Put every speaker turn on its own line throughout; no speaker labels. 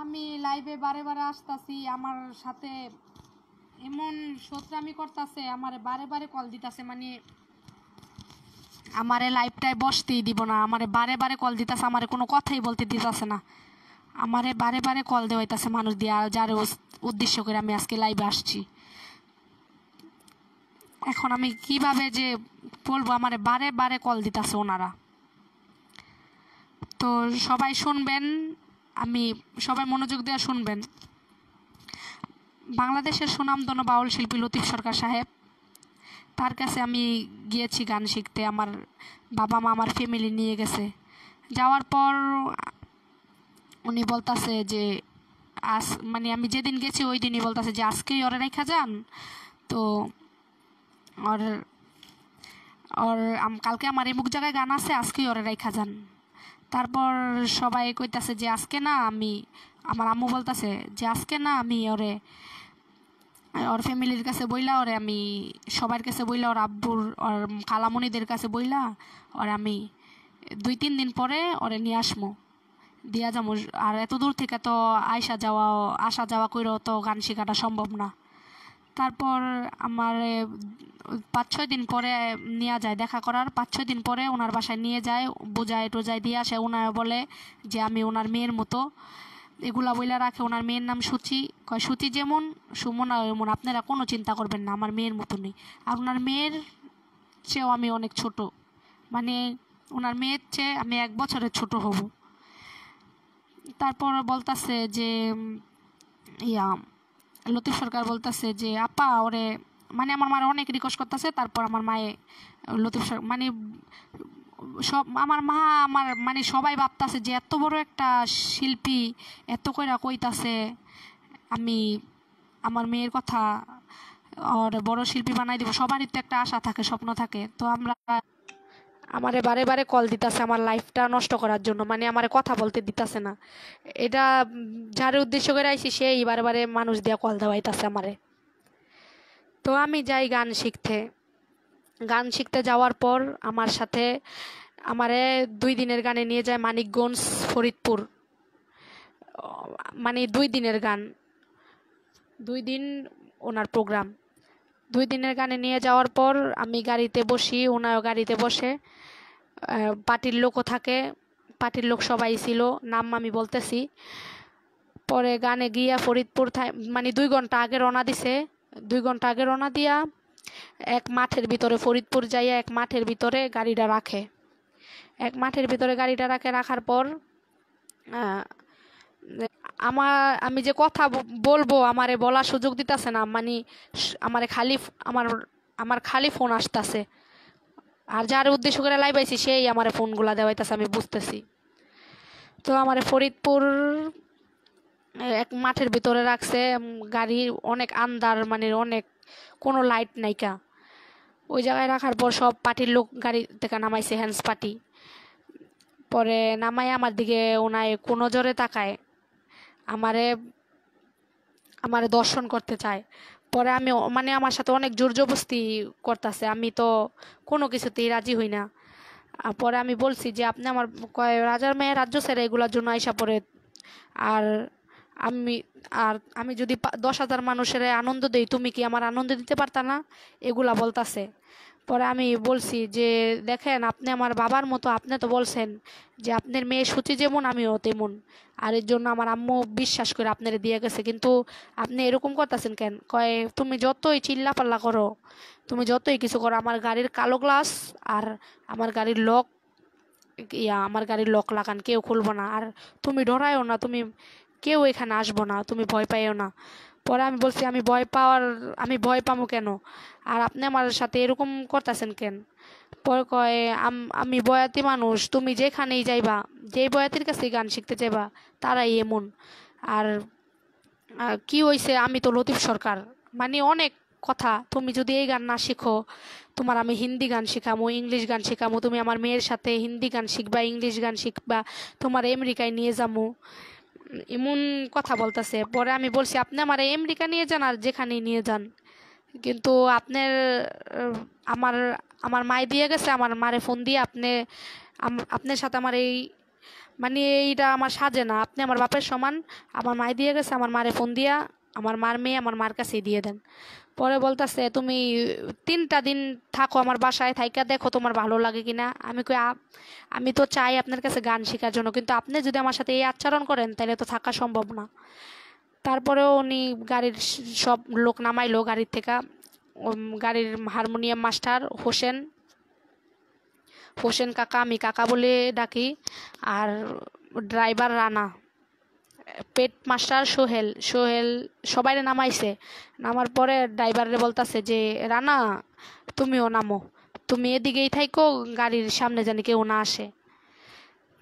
আমি লাইভে বারে বারে আসতাছি আমার সাথে এমন আমি করতেছে আমার বারে বারে কল দিতেছে মানে আমারে লাইভটায় বসতেই দিব না আমারে বারে বারে কল দিতেছে আমার কোনো কথাই বলতে দিতেছে না আমারে বারে বারে কল দেওয়াইতেছে মানুষ দিয়ে যার উদ্দেশ্য করে আমি আজকে লাইভে আসছি এখন আমি কিভাবে যে বলবো আমারে বারে বারে কল দিতেছে ওনারা তো সবাই শুনবেন আমি সবাই মনোযোগ দেওয়া শুনবেন বাংলাদেশের সুনামধন্য বাউল শিল্পী লতিফ সরকার সাহেব তার কাছে আমি গিয়েছি গান শিখতে আমার বাবা মা আমার ফ্যামিলি নিয়ে গেছে যাওয়ার পর উনি বলতাছে যে আজ মানে আমি যেদিন গেছি ওই দিনই বলতাছে যে আজকেই ওরা রেখা যান তো ওর ওর কালকে আমার এমুক জায়গায় গান আছে আজকেই ওরা রেখা যান তারপর সবাই কইতাছে যে আজকে না আমি আমার আম্মু বলতাছে যে আজকে না আমি ওরে ওর ফ্যামিলির কাছে বইলা ওরে আমি সবার কাছে বইলা ওর আব্বুর ওর কালামণিদের কাছে বইলা ওর আমি দুই তিন দিন পরে ওরে নিয়ে আসমো দিয়া যাবো আর এত দূর থেকে তো আয়সা যাওয়া আসা যাওয়া করে তো গান শেখাটা সম্ভব না তারপর আমার পাঁচ ছয় দিন পরে নিয়ে যায় দেখা করার পাঁচ ছয় দিন পরে ওনার বাসায় নিয়ে যায় বোঝায় টোজায় দিয়ে আসে ওনার বলে যে আমি ওনার মেয়ের মতো এগুলা বইলা রাখে ওনার মেয়ের নাম সুচি কয় সুচি যেমন সুমনা এমন আপনারা কোনো চিন্তা করবেন না আমার মেয়ের মতো নেই আর ওনার মেয়ের চেয়েও আমি অনেক ছোট মানে ওনার মেয়ের চেয়ে আমি এক বছরের ছোট হব তারপর বলতাছে যে ইয়া লতিফ সরকার বলতেছে যে আপা ওরে মানে আমার মায়ের অনেক রিকোয়েস্ট করতেছে তারপর আমার মায়ে লতিফ সরকার মানে সব আমার মা আমার মানে সবাই ভাবতাছে যে এত বড় একটা শিল্পী এত কইরা কইতাছে আমি আমার মেয়ের কথা আর বড় শিল্পী বানাই দিব সবারই তো একটা আশা থাকে স্বপ্ন থাকে তো আমরা আমারে বারে বারে কল দিতেছে আমার লাইফটা নষ্ট করার জন্য মানে আমারে কথা বলতে দিতেছে না এটা যার উদ্দেশ্য করে আইসি সেই বারে বারে মানুষ দিয়া কল দেওয়াইতেছে আমারে তো আমি যাই গান শিখতে গান শিখতে যাওয়ার পর আমার সাথে আমারে দুই দিনের গানে নিয়ে যায় মানিকগঞ্জ ফরিদপুর মানে দুই দিনের গান দুই দিন ওনার প্রোগ্রাম দুই দিনের গানে নিয়ে যাওয়ার পর আমি গাড়িতে বসি ওনারও গাড়িতে বসে পার্টির লোকও থাকে পার্টির লোক সবাই ছিল নাম আমি বলতেছি পরে গানে গিয়া ফরিদপুর মানে দুই ঘন্টা আগে রওনা দিছে দুই ঘন্টা আগে রওনা দিয়া এক মাঠের ভিতরে ফরিদপুর যাইয়া এক মাঠের ভিতরে গাড়িটা রাখে এক মাঠের ভিতরে গাড়িটা রাখে রাখার পর আমার আমি যে কথা বলবো আমারে বলার সুযোগ দিতেছে না মানে আমারে খালি আমার আমার খালি ফোন আসতেছে আর যার উদ্দেশ্য করে লাইবাইছি সেই আমার ফোনগুলা দেওয়াইতেছে আমি বুঝতেছি তো আমার ফরিদপুর এক মাঠের ভিতরে রাখছে গাড়ি অনেক আন্দার মানে অনেক কোনো লাইট নাইকা ওই জায়গায় রাখার পর সব পার্টির লোক গাড়ি থেকে নামাইছে হ্যান্ডস পার্টি পরে নামায় আমার দিকে ওনায় কোনো জোরে তাকায় আমারে আমারে দর্শন করতে চায় পরে আমি মানে আমার সাথে অনেক জোর জবস্তি করতেছে আমি তো কোনো কিছুতেই রাজি হই না পরে আমি বলছি যে আপনি আমার কয় রাজার মেয়ে রাজ্য স্যার এগুলোর জন্য আইসা পরে আর আমি আর আমি যদি দশ হাজার মানুষের আনন্দ দিই তুমি কি আমার আনন্দ দিতে পারতা না এগুলা বলতাছে পরে আমি বলছি যে দেখেন আপনি আমার বাবার মতো আপনি তো বলছেন যে আপনার মেয়ে সুচি যেমন আমিও তেমন আর এর জন্য আমার আম্মু বিশ্বাস করে আপনারা দিয়ে গেছে কিন্তু আপনি এরকম করতেছেন কেন কয়ে তুমি যতই চিল্লা পাল্লা করো তুমি যতই কিছু করো আমার গাড়ির কালো গ্লাস আর আমার গাড়ির লক ইয়া আমার গাড়ির লক লাগান কেউ খুলবো না আর তুমি ডরায়ও না তুমি কেউ এখানে আসবো না তুমি ভয় পাইও না পরে আমি বলছি আমি ভয় পাওয়ার আমি ভয় পাবো কেন আর আপনি আমার সাথে এরকম করতেছেন কেন পরে কয় আমি বয়াতি মানুষ তুমি যেখানেই যাইবা যেই বয়াতির কাছে গান শিখতে যাইবা তারাই এমন আর কি হয়েছে আমি তো লতিফ সরকার মানে অনেক কথা তুমি যদি এই গান না শিখো তোমার আমি হিন্দি গান শেখামো ইংলিশ গান শেখামো তুমি আমার মেয়ের সাথে হিন্দি গান শিখবা ইংলিশ গান শিখবা তোমার আমেরিকায় নিয়ে যাবো এমন কথা বলতেছে পরে আমি বলছি আপনি আমার আমেরিকা নিয়ে যান আর যেখানে নিয়ে যান কিন্তু আপনার আমার আমার মাই দিয়ে গেছে আমার মারে ফোন দিয়ে আপনি আপনার সাথে আমার এই মানে এইটা আমার সাজে না আপনি আমার বাপের সমান আমার মাই দিয়ে গেছে আমার মারে ফোন দিয়া আমার মার মেয়ে আমার মার কাছেই দিয়ে দেন পরে বলতেছে তুমি তিনটা দিন থাকো আমার বাসায় থাইকা দেখো তোমার ভালো লাগে কিনা আমি কই আমি তো চাই আপনার কাছে গান শেখার জন্য কিন্তু আপনি যদি আমার সাথে এই আচরণ করেন তাহলে তো থাকা সম্ভব না তারপরেও উনি গাড়ির সব লোক নামাইলো গাড়ির থেকে গাড়ির হারমোনিয়াম মাস্টার হোসেন হোসেন কাকা আমি কাকা বলে ডাকি আর ড্রাইভার রানা পেট মাস্টার সোহেল সোহেল সবাই নামাইছে নামার পরে ড্রাইভারে বলতাছে যে রানা তুমিও নামো তুমি এদিকেই থাইকো গাড়ির সামনে জানি কেউ না আসে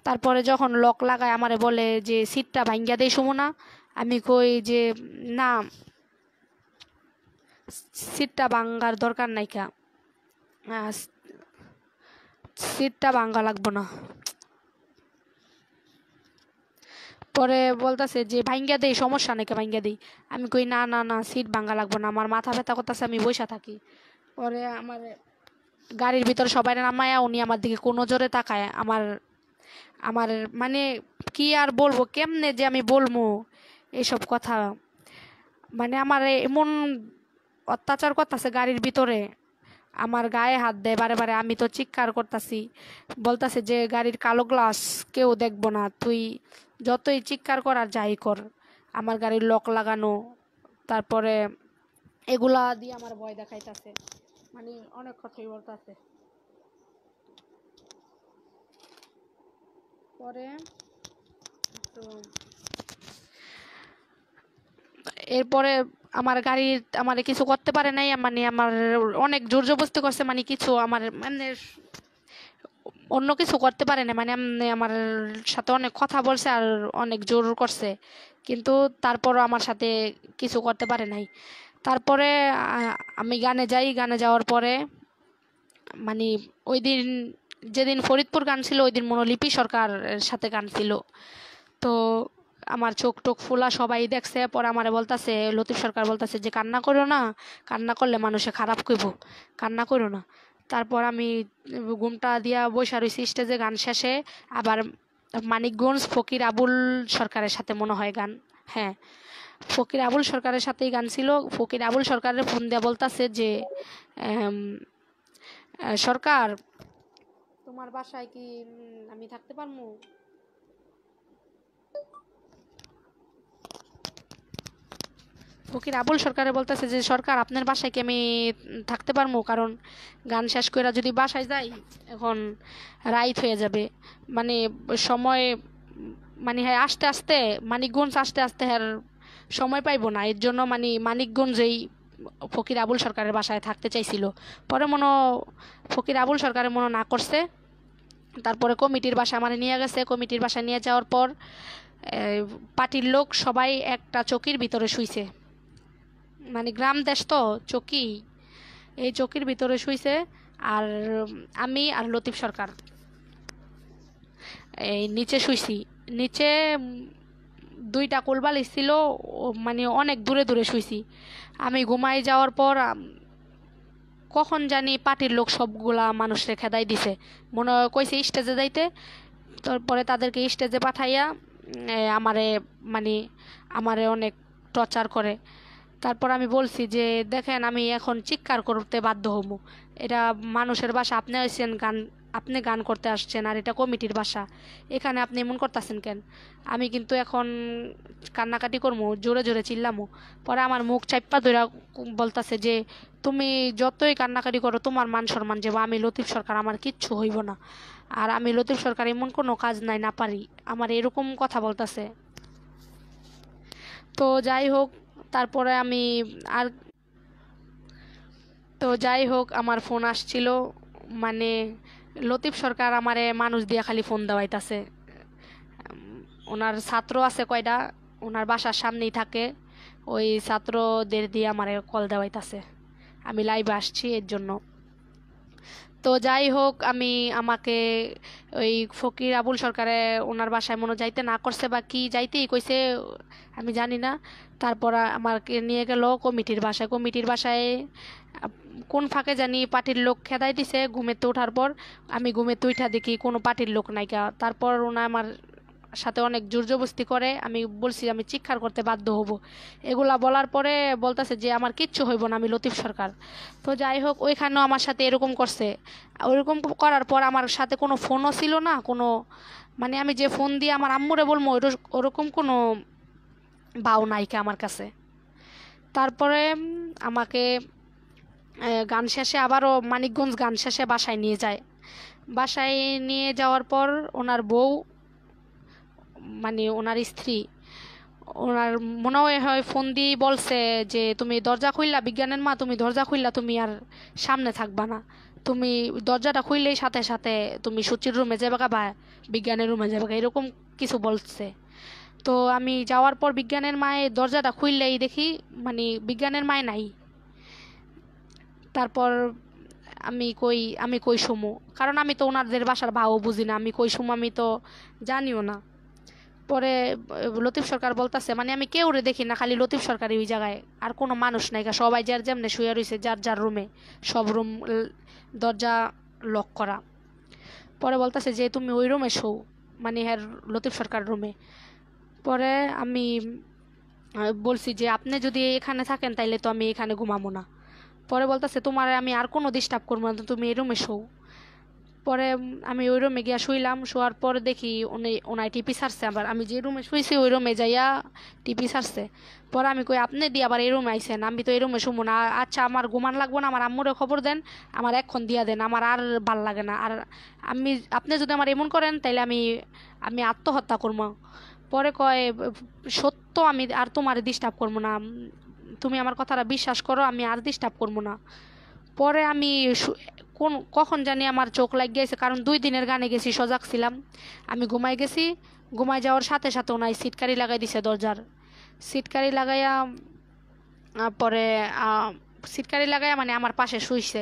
তারপরে যখন লক লাগায় আমারে বলে যে সিটটা ভাঙ্গিয়া দেয় না আমি কই যে না সিটটা ভাঙ্গার দরকার নাইকা সিটটা ভাঙ্গা লাগবো না পরে বলতেছে যে ভাইঙ্গা দেই সমস্যা নাকি ভাইঙ্গা দেই আমি কই না না না সিট ভাঙ্গা লাগবো না আমার মাথা ব্যথা করতেছে আমি বসে থাকি পরে আমার গাড়ির ভিতরে সবাই নামায়া উনি আমার দিকে কোন জোরে তাকায় আমার আমার মানে কি আর বলবো কেমনে যে আমি বলবো এইসব কথা মানে আমার এমন অত্যাচার করতেছে গাড়ির ভিতরে আমার গায়ে হাত দেয় বারে বারে আমি তো চিৎকার করতাছি বলতাছে যে গাড়ির কালো গ্লাস কেউ দেখবো না তুই যতই চিৎকার করা যাই কর আমার গাড়ির লক লাগানো তারপরে এগুলা দিয়ে আমার ভয় দেখাইতেছে মানে অনেক কথাই বলতেছে পরে এরপরে আমার গাড়ি আমার কিছু করতে পারে নাই মানে আমার অনেক জোর জবস্তি করছে মানে কিছু আমার মানে অন্য কিছু করতে পারে না মানে আমার সাথে অনেক কথা বলছে আর অনেক জোর করছে কিন্তু তারপরও আমার সাথে কিছু করতে পারে নাই তারপরে আমি গানে যাই গানে যাওয়ার পরে মানে ওই দিন যেদিন ফরিদপুর গান ছিল ওই দিন মনোলিপি সরকার সাথে গান ছিল তো আমার চোখ টোক ফোলা সবাই দেখছে পরে আমারে বলতাছে লতিফ সরকার বলতাছে যে কান্না করো না কান্না করলে মানুষে খারাপ কইব কান্না করো না তারপর আমি ঘুমটা দিয়া বসে রয়েছি স্টেজে গান শেষে আবার মানিকগঞ্জ ফকির আবুল সরকারের সাথে মনে হয় গান হ্যাঁ ফকির আবুল সরকারের সাথেই গান ছিল ফকির আবুল সরকারের ফোন দেওয়া বলতাছে যে সরকার তোমার বাসায় কি আমি থাকতে পারবো ফকির আবুল সরকারে বলতেছে যে সরকার আপনার বাসায় কি আমি থাকতে পারবো কারণ গান শেষ করে যদি বাসায় যাই এখন রাইত হয়ে যাবে মানে সময় মানে হ্যাঁ আস্তে আস্তে মানিকগঞ্জ আস্তে আস্তে হ্যাঁ সময় পাইব না এর জন্য মানে মানিকগঞ্জেই ফকির আবুল সরকারের বাসায় থাকতে চাইছিল পরে মনে ফকির আবুল সরকারের মনে না করছে তারপরে কমিটির বাসা মানে নিয়ে গেছে কমিটির বাসা নিয়ে যাওয়ার পর পার্টির লোক সবাই একটা চকির ভিতরে শুইছে মানে গ্রাম দেশ তো চকি এই চকির ভিতরে শুইছে আর আমি আর লতিফ সরকার এই নিচে শুইছি নিচে দুইটা কোলবাল ছিল মানে অনেক দূরে দূরে শুইছি আমি ঘুমাই যাওয়ার পর কখন জানি পার্টির লোক সবগুলা মানুষকে খেদাই দিছে মনে কইছে স্টেজে যাইতে তারপরে তাদেরকে স্টেজে পাঠাইয়া আমারে মানে আমারে অনেক টর্চার করে তারপর আমি বলছি যে দেখেন আমি এখন চিৎকার করতে বাধ্য হব এটা মানুষের বাসা আপনি আসছেন গান আপনি গান করতে আসছেন আর এটা কমিটির বাসা এখানে আপনি এমন করতেছেন কেন আমি কিন্তু এখন কান্নাকাটি করবো জোরে জোরে চিল্লামো পরে আমার মুখ চাইপা ধরা বলতাছে যে তুমি যতই কান্নাকাটি করো তোমার মান সম্মান যে আমি লতিফ সরকার আমার কিচ্ছু হইব না আর আমি লতিফ সরকার এমন কোনো কাজ নাই না পারি আমার এরকম কথা বলতাছে তো যাই হোক তারপরে আমি আর তো যাই হোক আমার ফোন আসছিল মানে লতিফ সরকার আমারে মানুষ দিয়ে খালি ফোন দেওয়াইতাছে ওনার ছাত্র আছে কয়টা ওনার বাসার সামনেই থাকে ওই ছাত্রদের দিয়ে আমারে কল দেওয়াইতাছে আমি লাইভে আসছি এর জন্য তো যাই হোক আমি আমাকে ওই ফকির আবুল সরকারে ওনার বাসায় মনে যাইতে না করছে বা কি যাইতেই কইছে আমি জানি না তারপর আমাকে নিয়ে গেল কমিটির বাসায় কমিটির বাসায় কোন ফাঁকে জানি পার্টির লোক খেদাই দিছে ঘুমেতে ওঠার পর আমি ঘুমেতে উঠা দেখি কোনো পার্টির লোক নাইকা তারপর ওনা আমার সাথে অনেক জোরজবস্তি করে আমি বলছি আমি চিৎকার করতে বাধ্য হব এগুলা বলার পরে বলতেছে যে আমার কিচ্ছু হইব না আমি লতিফ সরকার তো যাই হোক ওইখানেও আমার সাথে এরকম করছে ওইরকম করার পর আমার সাথে কোনো ফোনও ছিল না কোনো মানে আমি যে ফোন দিয়ে আমার আম্মুরে বলবো ওরকম কোনো বাউ নায়িকা আমার কাছে তারপরে আমাকে গান শেষে আবারও মানিকগঞ্জ গান শেষে বাসায় নিয়ে যায় বাসায় নিয়ে যাওয়ার পর ওনার বউ মানে ওনার স্ত্রী ওনার মনে হয় ফোন দিয়েই বলছে যে তুমি দরজা খুললা বিজ্ঞানের মা তুমি দরজা খুললা তুমি আর সামনে থাকবা না তুমি দরজাটা খুললেই সাথে সাথে তুমি সচির রুমে যে বা বিজ্ঞানের রুমে যাবে এরকম কিছু বলছে তো আমি যাওয়ার পর বিজ্ঞানের মায়ের দরজাটা খুললেই দেখি মানে বিজ্ঞানের মায় নাই তারপর আমি কই আমি কই সুমু কারণ আমি তো ওনাদের বাসার ভাও বুঝি না আমি কই সুমু আমি তো জানিও না পরে লতিফ সরকার বলতাছে মানে আমি কেউ দেখি না খালি লতিফ সরকারি ওই জায়গায় আর কোনো মানুষ নাই সবাই যার যেমনে শুয়ে রয়েছে যার যার রুমে সব রুম দরজা লক করা পরে বলতাছে যে তুমি ওই রুমে শো মানে হ্যার লতিফ সরকার রুমে পরে আমি বলছি যে আপনি যদি এখানে থাকেন তাইলে তো আমি এখানে ঘুমাবো না পরে বলতেছে তোমার আমি আর কোনো ডিস্টার্ব করবো না তুমি এই রুমে শো পরে আমি ওই রুমে গিয়া শুইলাম শোয়ার পর দেখি উনি ওনায় টিপি সারছে আবার আমি যে রুমে শুয়েছি ওই রুমে যাইয়া টিপি সারছে পরে আমি কই আপনি দিয়ে আবার এই রুমে আইসেন আমি তো এই রুমে শুমো না আচ্ছা আমার ঘুমান লাগবো না আমার আম্মুরে খবর দেন আমার এখন দিয়া দেন আমার আর ভাল লাগে না আর আমি আপনি যদি আমার এমন করেন তাইলে আমি আমি আত্মহত্যা করবো পরে কয় সত্য আমি আর তোমার ডিস্টার্ব করবো না তুমি আমার কথাটা বিশ্বাস করো আমি আর ডিস্টার্ব করবো না পরে আমি কোন কখন জানি আমার চোখ লাগ গেছে কারণ দুই দিনের গানে গেছি সজাগ ছিলাম আমি ঘুমাই গেছি ঘুমাই যাওয়ার সাথে সাথে ওনাই সিটকারি লাগাই দিছে দরজার সিটকারি লাগাইয়া পরে সিটকারি লাগাইয়া মানে আমার পাশে শুইছে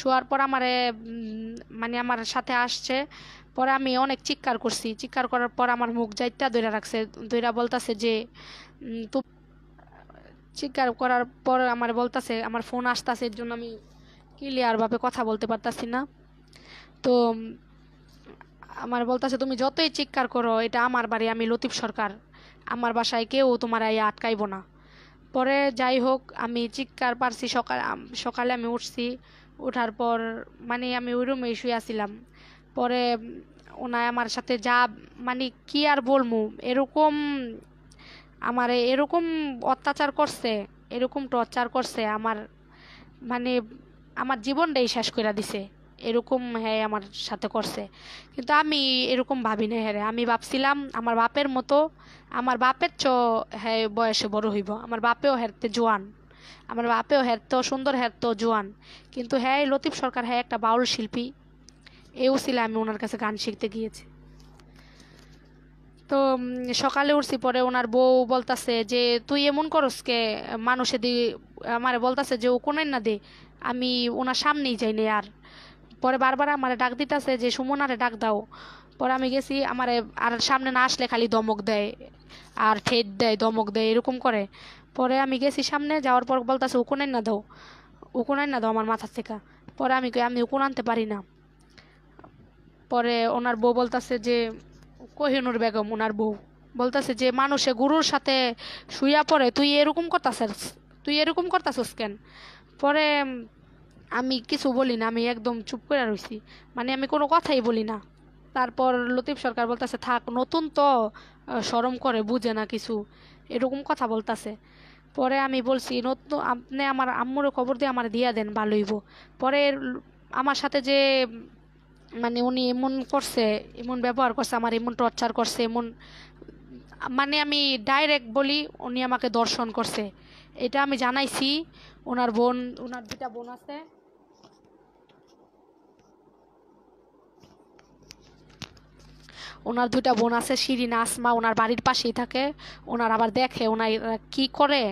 শোয়ার পর আমারে মানে আমার সাথে আসছে পরে আমি অনেক চিৎকার করছি চিৎকার করার পর আমার মুখ যাইতা দইরা রাখছে দইরা বলতাছে যে তো চিৎকার করার পর আমার বলতাছে আমার ফোন আসতাছে এর জন্য আমি ভাবে কথা বলতে পারতাছি না তো আমার বলতেছে তুমি যতই চিৎকার করো এটা আমার বাড়ি আমি লতিফ সরকার আমার বাসায় কেউ তোমার এই আটকাইব না পরে যাই হোক আমি চিৎকার পারছি সকাল সকালে আমি উঠছি ওঠার পর মানে আমি ওই রুমে শুয়ে আসিলাম পরে ওনায় আমার সাথে যা মানে কি আর বলবো এরকম আমার এরকম অত্যাচার করছে এরকম টর্চার করছে আমার মানে আমার জীবনটাই শেষ করে দিছে এরকম হ্যাঁ আমার সাথে করছে কিন্তু আমি এরকম ভাবি না হ্যাঁ আমি ভাবছিলাম আমার বাপের মতো আমার বাপের চ হ্যাঁ বয়সে বড় হইব আমার বাপেও হেরতে জোয়ান আমার বাপেও হেরতো সুন্দর হেরতো জোয়ান কিন্তু হ্যাঁ লতিফ সরকার হ্যাঁ একটা বাউল শিল্পী এও ছিল আমি ওনার কাছে গান শিখতে গিয়েছি তো সকালে উঠছি পরে ওনার বউ বলতাছে যে তুই এমন করস কে মানুষে দি আমারে বলতাছে যে ও কোনেন না দে আমি ওনার সামনেই যাই নি আর পরে বারবার আমারে ডাক দিতাছে যে সুমন আরে ডাক দাও পরে আমি গেছি আমারে আর সামনে না আসলে খালি দমক দেয় আর ঠেট দেয় দমক দেয় এরকম করে পরে আমি গেছি সামনে যাওয়ার পর বলতাছে উকুনাই না দাও উকুনাই না দাও আমার মাথার থেকে পরে আমি আমি উকুন আনতে পারি না পরে ওনার বউ বলতাছে যে কহিনুর বেগম ওনার বউ বলতেছে যে মানুষে গুরুর সাথে শুইয়া পড়ে তুই এরকম করতাছে তুই এরকম করতাছস কেন পরে আমি কিছু বলি না আমি একদম চুপ করে রয়েছি মানে আমি কোনো কথাই বলি না তারপর লতিফ সরকার বলতেছে থাক নতুন তো সরম করে বুঝে না কিছু এরকম কথা বলতাছে পরে আমি বলছি নতুন আপনি আমার আম্মুর খবর দিয়ে আমার দিয়া দেন ভালোইব পরে আমার সাথে যে মানে উনি এমন করছে এমন ব্যবহার করছে আমার এমন টর্চার করছে এমন মানে আমি ডাইরেক্ট বলি উনি আমাকে দর্শন করছে এটা আমি জানাইছি ওনার বোন ওনার দুটা বোন আছে ওনার দুইটা বোন আছে শিরিন আসমা ওনার বাড়ির পাশেই থাকে ওনার আবার দেখে ওনার কি করে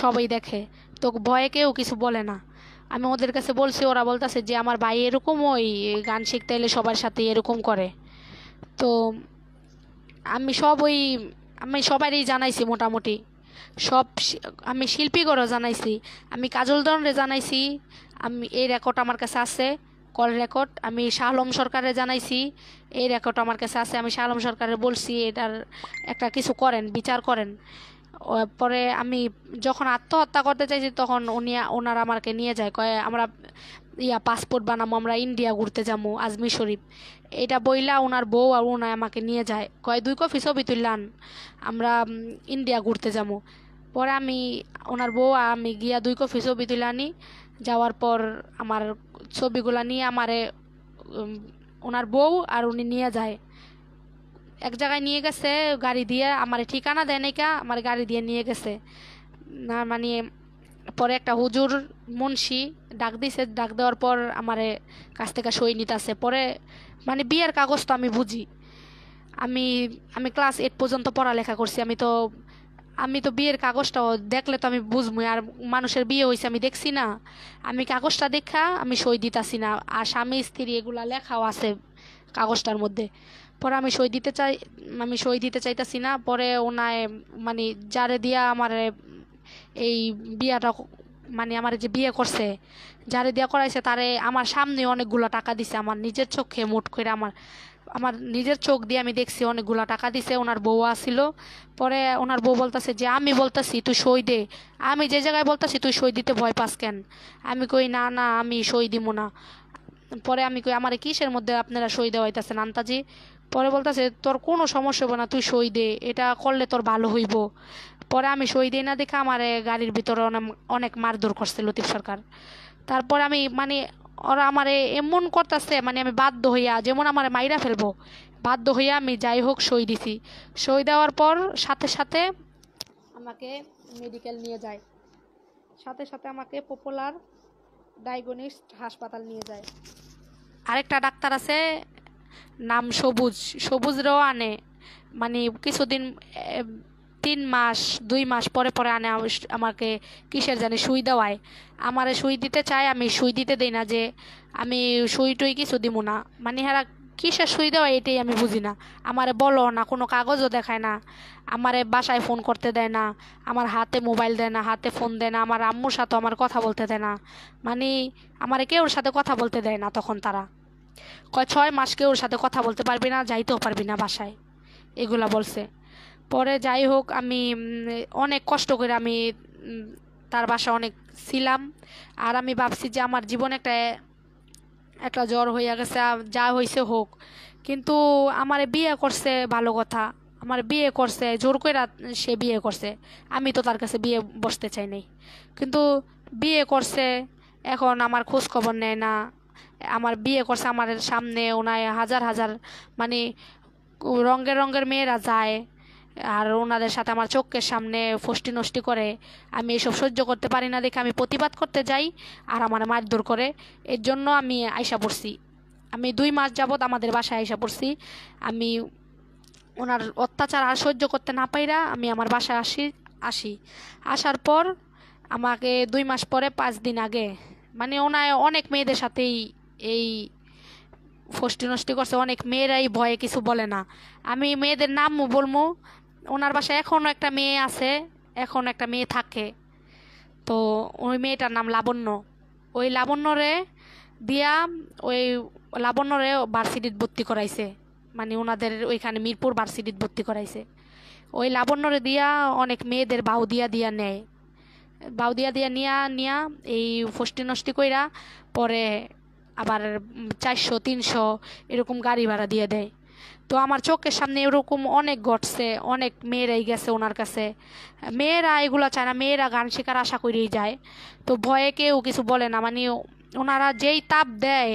সবাই দেখে তো ভয়ে কেউ কিছু বলে না আমি ওদের কাছে বলছি ওরা বলতেছে যে আমার ভাই এরকম ওই গান শিখতে এলে সবার সাথে এরকম করে তো আমি সব ওই আমি সবারই জানাইছি মোটামুটি সব আমি শিল্পীগরও জানাইছি আমি কাজল দনরে জানাইছি আমি এই রেকর্ড আমার কাছে আছে কল রেকর্ড আমি শাহলম সরকারে জানাইছি এই রেকর্ড আমার কাছে আছে আমি শাহলম সরকারে বলছি এটার একটা কিছু করেন বিচার করেন পরে আমি যখন আত্মহত্যা করতে চাইছি তখন উনি ওনারা আমাকে নিয়ে যায় কয়ে আমরা ইয়া পাসপোর্ট বানামো আমরা ইন্ডিয়া ঘুরতে যাবো আজমি শরীফ এটা বইলা ওনার বউ আর ওনায় আমাকে নিয়ে যায় কয় দুই কফি ছবি তুললান আমরা ইন্ডিয়া ঘুরতে যাবো পরে আমি ওনার বউ আমি গিয়া দুই কফি ছবি তুলানি যাওয়ার পর আমার ছবিগুলা নিয়ে আমারে ওনার বউ আর উনি নিয়ে যায় এক জায়গায় নিয়ে গেছে গাড়ি দিয়ে আমার ঠিকানা দেয় নাকি আমার গাড়ি দিয়ে নিয়ে গেছে না মানে পরে একটা হুজুর মুন্সি ডাক দিছে ডাক দেওয়ার পর আমার কাছ থেকে সই নিতেছে পরে মানে বিয়ের কাগজ তো আমি বুঝি আমি আমি ক্লাস এইট পর্যন্ত পড়ালেখা করছি আমি তো আমি তো বিয়ের কাগজটাও দেখলে তো আমি বুঝবো আর মানুষের বিয়ে হয়েছে আমি দেখছি না আমি কাগজটা দেখা আমি সই দিতাছি না আর স্বামী স্ত্রী এগুলা লেখাও আছে কাগজটার মধ্যে পরে আমি সই দিতে চাই আমি সই দিতে চাইতেছি না পরে ওনায় মানে যারে দিয়া আমার এই বিয়াটা মানে আমার যে বিয়ে করছে যারে দিয়া করাইছে তারে আমার সামনে অনেকগুলো টাকা দিছে আমার নিজের চোখে মুট করে আমার আমার নিজের চোখ দিয়ে আমি দেখছি অনেকগুলো টাকা দিছে ওনার বউ আসিল পরে ওনার বউ বলতেছে যে আমি বলতেছি তুই সই দে আমি যে জায়গায় বলতেছি তুই সই দিতে ভয় পাস কেন আমি কই না না আমি সই দিব না পরে আমি কই আমার কিসের মধ্যে আপনারা সই দেওয়াইতেছেন আন্তাজি পরে বলতেছে তোর কোনো সমস্যা হবে না তুই সই দে এটা করলে তোর ভালো হইব পরে আমি সই দিই না দেখে আমার গাড়ির ভিতরে অনেক মারধর করছে লতিফ সরকার তারপর আমি মানে ওরা আমার এমন করতেছে মানে আমি বাধ্য হইয়া যেমন আমার মাইরা ফেলবো বাধ্য হইয়া আমি যাই হোক সই দিছি সই দেওয়ার পর সাথে সাথে আমাকে মেডিকেল নিয়ে যায় সাথে সাথে আমাকে পপুলার ডায়াগনিস্ট হাসপাতাল নিয়ে যায় আরেকটা ডাক্তার আছে নাম সবুজ সবুজ আনে মানে কিছুদিন তিন মাস দুই মাস পরে পরে আনে আমাকে কিসের জানি সুই দেওয়ায় আমার সুই দিতে চায় আমি সুই দিতে দিই না যে আমি সুই টুই কিছু দিব না মানে হারা কিসের সুই দেওয়া এটাই আমি বুঝি না আমারে বলো না কোনো কাগজও দেখায় না আমারে বাসায় ফোন করতে দেয় না আমার হাতে মোবাইল দেয় না হাতে ফোন দেয় না আমার আম্মুর সাথে আমার কথা বলতে দেয় না মানে আমারে কেউর সাথে কথা বলতে দেয় না তখন তারা ছয় মাসকে ওর সাথে কথা বলতে পারবি না যাইতেও পারবি না বাসায় এগুলা বলছে পরে যাই হোক আমি অনেক কষ্ট করে আমি তার বাসা অনেক ছিলাম আর আমি ভাবছি যে আমার জীবন একটা একটা জ্বর হইয়া গেছে যা হয়েছে হোক কিন্তু আমার বিয়ে করছে ভালো কথা আমার বিয়ে করছে জোর করে সে বিয়ে করছে আমি তো তার কাছে বিয়ে বসতে চাই নাই কিন্তু বিয়ে করছে এখন আমার খোঁজ খবর নেয় না আমার বিয়ে করছে আমার সামনে ওনায় হাজার হাজার মানে রঙের রঙের মেয়েরা যায় আর ওনাদের সাথে আমার চোখের সামনে ফষ্টি নষ্টি করে আমি এসব সহ্য করতে পারি না দেখে আমি প্রতিবাদ করতে যাই আর আমার মারধর করে এর জন্য আমি আইসা পড়ছি আমি দুই মাস যাবৎ আমাদের বাসায় আইসা পড়ছি আমি ওনার অত্যাচার আর সহ্য করতে না পাইরা আমি আমার বাসায় আসি আসি আসার পর আমাকে দুই মাস পরে পাঁচ দিন আগে মানে ওনায় অনেক মেয়েদের সাথেই এই ষষ্ঠী নষ্টি করছে অনেক মেয়েরাই ভয়ে কিছু বলে না আমি মেয়েদের নাম বলবো ওনার বাসায় এখনও একটা মেয়ে আছে এখন একটা মেয়ে থাকে তো ওই মেয়েটার নাম লাবণ্য ওই লাবণ্যরে দিয়া ওই লাবণ্যরে ভার্সিটিত ভর্তি করাইছে মানে ওনাদের ওইখানে মিরপুর ভার্সিটিত ভর্তি করাইছে ওই লাবণ্যরে দিয়া অনেক মেয়েদের বাউ দিয়া দিয়া নেয় বাউ দিয়া দিয়া নিয়া নিয়া এই ফষ্টি নষ্টি কইরা পরে আবার চারশো তিনশো এরকম গাড়ি ভাড়া দিয়ে দেয় তো আমার চোখের সামনে এরকম অনেক ঘটছে অনেক মেয়েরাই গেছে ওনার কাছে মেয়েরা এগুলো চায় না মেয়েরা গান শেখার আশা করেই যায় তো ভয়ে কেউ কিছু বলে না মানে ওনারা যেই তাপ দেয়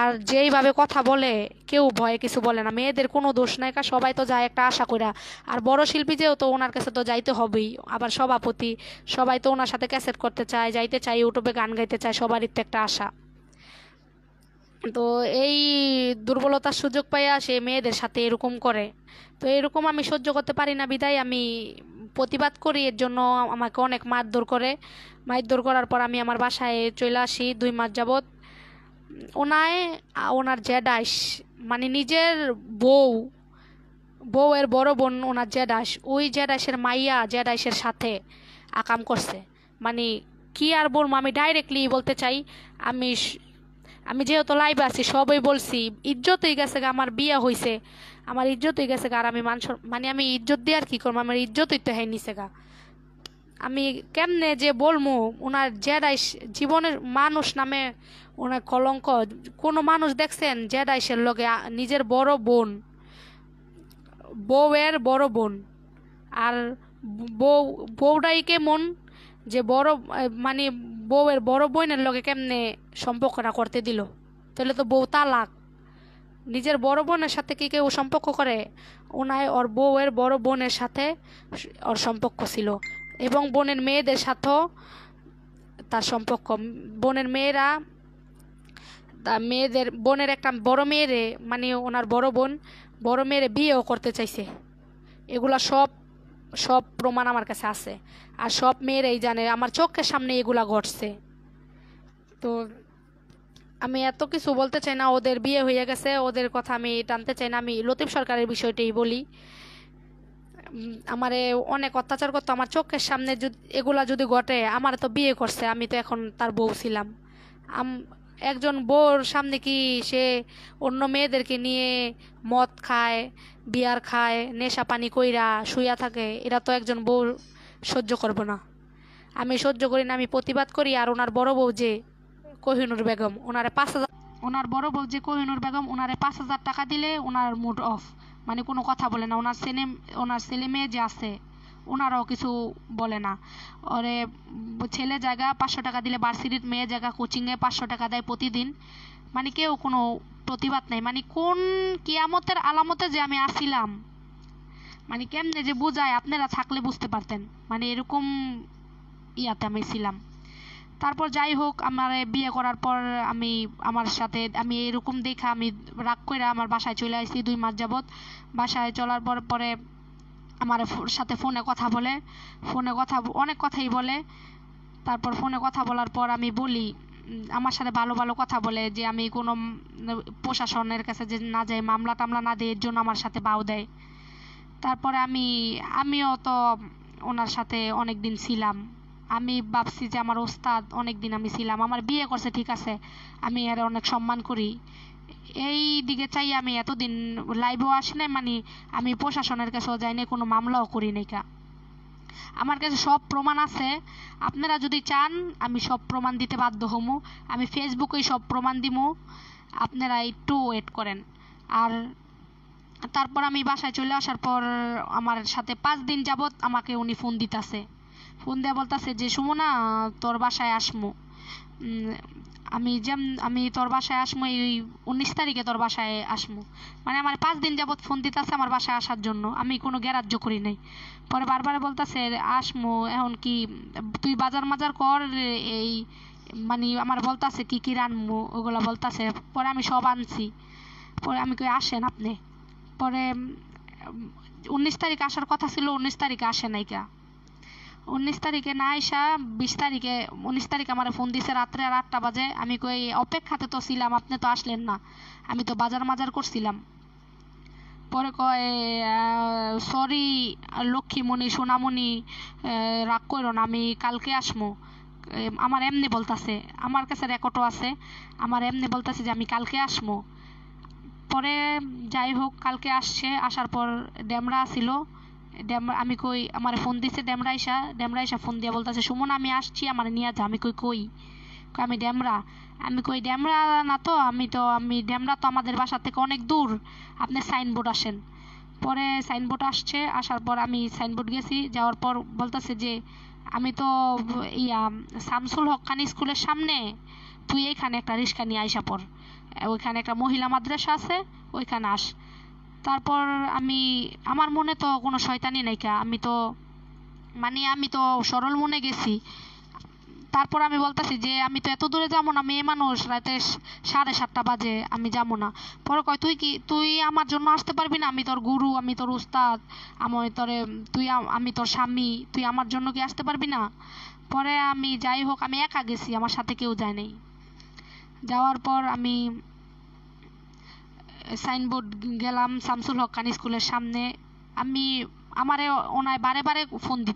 আর যেইভাবে কথা বলে কেউ ভয়ে কিছু বলে না মেয়েদের কোনো দোষ নাই কা সবাই তো যায় একটা আশা করা আর বড় শিল্পী যেও তো ওনার কাছে তো যাইতে হবেই আবার সভাপতি সবাই তো ওনার সাথে ক্যাসেট করতে চায় যাইতে চায় ইউটিউবে গান গাইতে চায় সবারই তো একটা আশা তো এই দুর্বলতার সুযোগ পাইয়া সে মেয়েদের সাথে এরকম করে তো এরকম আমি সহ্য করতে পারি না বিদায় আমি প্রতিবাদ করি এর জন্য আমাকে অনেক মারধর করে মারধর করার পর আমি আমার বাসায় চলে আসি দুই মাস যাবৎ ওনায় ওনার জ্যাডাস মানে নিজের বউ বউয়ের বড় বোন ওনার জ্যাডাস ওই জ্যাডাসের মাইয়া জ্যাডাসের সাথে আকাম করছে মানে কি আর বলবো আমি ডাইরেক্টলি বলতে চাই আমি আমি যেহেতু লাইভে আছি সবই বলছি ইজ্জত হয়ে গেছে আমার বিয়া হয়েছে আমার ইজ্জত হয়ে গেছে আর আমি মানুষ মানে আমি ইজ্জত দিয়ে আর কী করবো আমার ইজ্জত হইতে হয় নিছে গা আমি কেমনে যে বলবো ওনার জেডাই জীবনের মানুষ নামে ওনার কলঙ্ক কোনো মানুষ দেখছেন জেদাইসের লগে নিজের বড় বোন বউয়ের বড় বোন আর বউ বউডাইকে মন যে বড় মানে বউয়ের বড় বোনের লোকে কেমনে সম্পর্ক না করতে দিল তাহলে তো বউ তালাক নিজের বড় বোনের সাথে কি কেউ সম্পর্ক করে ওনায় ওর বউয়ের বড় বোনের সাথে ওর সম্পর্ক ছিল এবং বোনের মেয়েদের সাথেও তার সম্পর্ক বোনের মেয়েরা তা মেয়েদের বোনের একটা বড় মেয়েরে মানে ওনার বড় বোন বড় মেয়েরে বিয়েও করতে চাইছে এগুলা সব সব প্রমাণ আমার কাছে আছে আর সব মেয়েরাই জানে আমার চোখের সামনে এগুলা ঘটছে তো আমি এত কিছু বলতে চাই না ওদের বিয়ে হয়ে গেছে ওদের কথা আমি টানতে চাই না আমি লতিফ সরকারের বিষয়টাই বলি আমারে অনেক অত্যাচার করতো আমার চোখের সামনে যদি এগুলা যদি ঘটে আমার তো বিয়ে করছে আমি তো এখন তার বউ ছিলাম আম একজন বোর সামনে কি সে অন্য মেয়েদেরকে নিয়ে মদ খায় বিয়ার খায় নেশা পানি কইরা শুইয়া থাকে এরা তো একজন বউ সহ্য করবো না আমি সহ্য করি না আমি প্রতিবাদ করি আর ওনার বড় বউ যে কোহিনুর বেগম ওনারে পাঁচ হাজার ওনার বড় বউ যে কোহিনুর বেগম ওনারে পাঁচ হাজার টাকা দিলে ওনার মুড অফ মানে কোনো কথা বলে না ওনার ছেলে ওনার ছেলে মেয়ে যে আছে ওনারাও কিছু বলে না ওরে ছেলে জায়গা পাঁচশো টাকা দিলে ভার্সিটির মেয়ে জায়গা কোচিংয়ে পাঁচশো টাকা দেয় প্রতিদিন মানে কেউ কোনো প্রতিবাদ নাই মানে কোন কিয়ামতের আলামতে যে আমি আসিলাম মানে কেমনে যে বোঝায় আপনারা থাকলে বুঝতে পারতেন মানে এরকম ইয়াতে আমি ছিলাম তারপর যাই হোক আমার বিয়ে করার পর আমি আমার সাথে আমি এরকম দেখা আমি রাগ করে আমার বাসায় চলে আসছি দুই মাস যাবৎ বাসায় চলার পর পরে আমার সাথে ফোনে কথা বলে ফোনে কথা অনেক কথাই বলে তারপর ফোনে কথা বলার পর আমি বলি আমার সাথে ভালো ভালো কথা বলে যে আমি কোনো প্রশাসনের কাছে যে না যাই মামলা টামলা না দেয় এর জন্য আমার সাথে বাউ দেয় তারপরে আমি আমিও তো ওনার সাথে অনেক দিন ছিলাম আমি ভাবছি যে আমার ওস্তাদ অনেক দিন আমি ছিলাম আমার বিয়ে করছে ঠিক আছে আমি এর অনেক সম্মান করি এই দিকে চাই আমি এতদিন লাইভও আসি নাই মানে আমি প্রশাসনের কাছেও যাই নাই কোনো মামলাও করি নাই কা আমার কাছে সব প্রমাণ আছে আপনারা যদি চান আমি সব প্রমাণ দিতে বাধ্য হম আমি ফেসবুকেই সব প্রমাণ দিব আপনারা একটু ওয়েট করেন আর তারপর আমি বাসায় চলে আসার পর আমার সাথে পাঁচ দিন যাবৎ আমাকে উনি ফোন দিতাছে ফোন দিয়া বলতাছে যে সুমনা তোর বাসায় আসমু আমি যেম আমি তোর বাসায় আসবো এই উনিশ তারিখে তোর বাসায় আসবো মানে আমার পাঁচ দিন যাবৎ ফোন দিতেছে আমার বাসায় আসার জন্য আমি কোনো গ্যারাহ্য করি নাই পরে বারবার বলতেছে আসমো এখন কি তুই বাজার মাজার কর এই মানে আমার বলতাছে কি কি রানমো ওগুলো বলতাছে পরে আমি সব আনছি পরে আমি কই আসেন আপনি পরে উনিশ তারিখ আসার কথা ছিল উনিশ তারিখে আসে নাইকা উনিশ তারিখে না আইসা বিশ তারিখে উনিশ তারিখে আমার ফোন দিছে রাত্রে আর আটটা বাজে আমি কই অপেক্ষাতে তো ছিলাম আপনি তো আসলেন না আমি তো বাজার মাজার করছিলাম পরে কয় সরি লক্ষ্মীমণি সোনামণি রাগ করো না আমি কালকে আসমো আমার এমনি বলতাছে আমার কাছে রেকর্ডও আছে আমার এমনি বলতাছে যে আমি কালকে আসমো পরে যাই হোক কালকে আসছে আসার পর ড্যামরা ছিল আমি কই আমার ফোন দিছে ড্যামরাইসা ড্যামরাইসা ফোন দিয়ে বলতেছে সুমন আমি আসছি আমার নিয়ে যা আমি কই কই আমি ড্যামরা আমি কই ড্যামরা না তো আমি তো আমি ড্যামরা তো আমাদের বাসা থেকে অনেক দূর আপনি সাইনবোর্ড আসেন পরে সাইনবোর্ড আসছে আসার পর আমি সাইনবোর্ড গেছি যাওয়ার পর বলতেছে যে আমি তো ইয়া শামসুল হকানি স্কুলের সামনে তুই এইখানে একটা রিক্সা নিয়ে আইসা পর ওইখানে একটা মহিলা মাদ্রাসা আছে ওইখানে আস তারপর আমি আমার মনে তো কোনো শয়তানি নাইকা আমি তো মানে আমি তো সরল মনে গেছি তারপর আমি বলতেছি যে আমি তো এত দূরে যাবো না মেয়ে মানুষ রাতে সাড়ে সাতটা বাজে আমি যাবো না পরে কয় তুই কি তুই আমার জন্য আসতে পারবি না আমি তোর গুরু আমি তোর উস্তাদ আমি তোরে তুই আমি তোর স্বামী তুই আমার জন্য কি আসতে পারবি না পরে আমি যাই হোক আমি একা গেছি আমার সাথে কেউ যায় নাই যাওয়ার পর আমি সাইনবোর্ড গেলাম শামসুল হক খান স্কুলের সামনে আমি আমারে ওনায় বারে বারে ফোন দি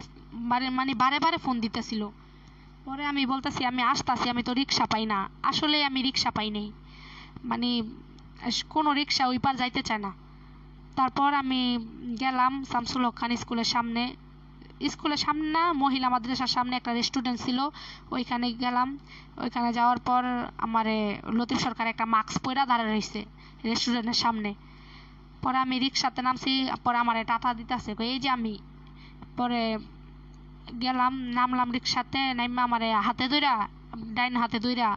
বারে মানে বারে বারে ফোন দিতেছিল পরে আমি বলতেছি আমি আসতাছি আমি তো রিক্সা পাই না আসলে আমি রিক্সা পাই নেই মানে কোনো রিক্সা ওই পার যাইতে চায় না তারপর আমি গেলাম শামসুল হক খান স্কুলের সামনে স্কুলের সামনে না মহিলা মাদ্রাসার সামনে একটা রেস্টুরেন্ট ছিল ওইখানে গেলাম ওইখানে যাওয়ার পর আমারে লতিফ সরকার একটা মাস্ক পইরা দাঁড়ায় রয়েছে রেস্টুরেন্টের সামনে পরে আমি রিক্সাতে নামছি পরে আমার টাটা দিতেছে এই যে আমি পরে গেলাম নামলাম রিক্সাতে নাইমা আমার হাতে ধইরা ডাইন হাতে ধইরা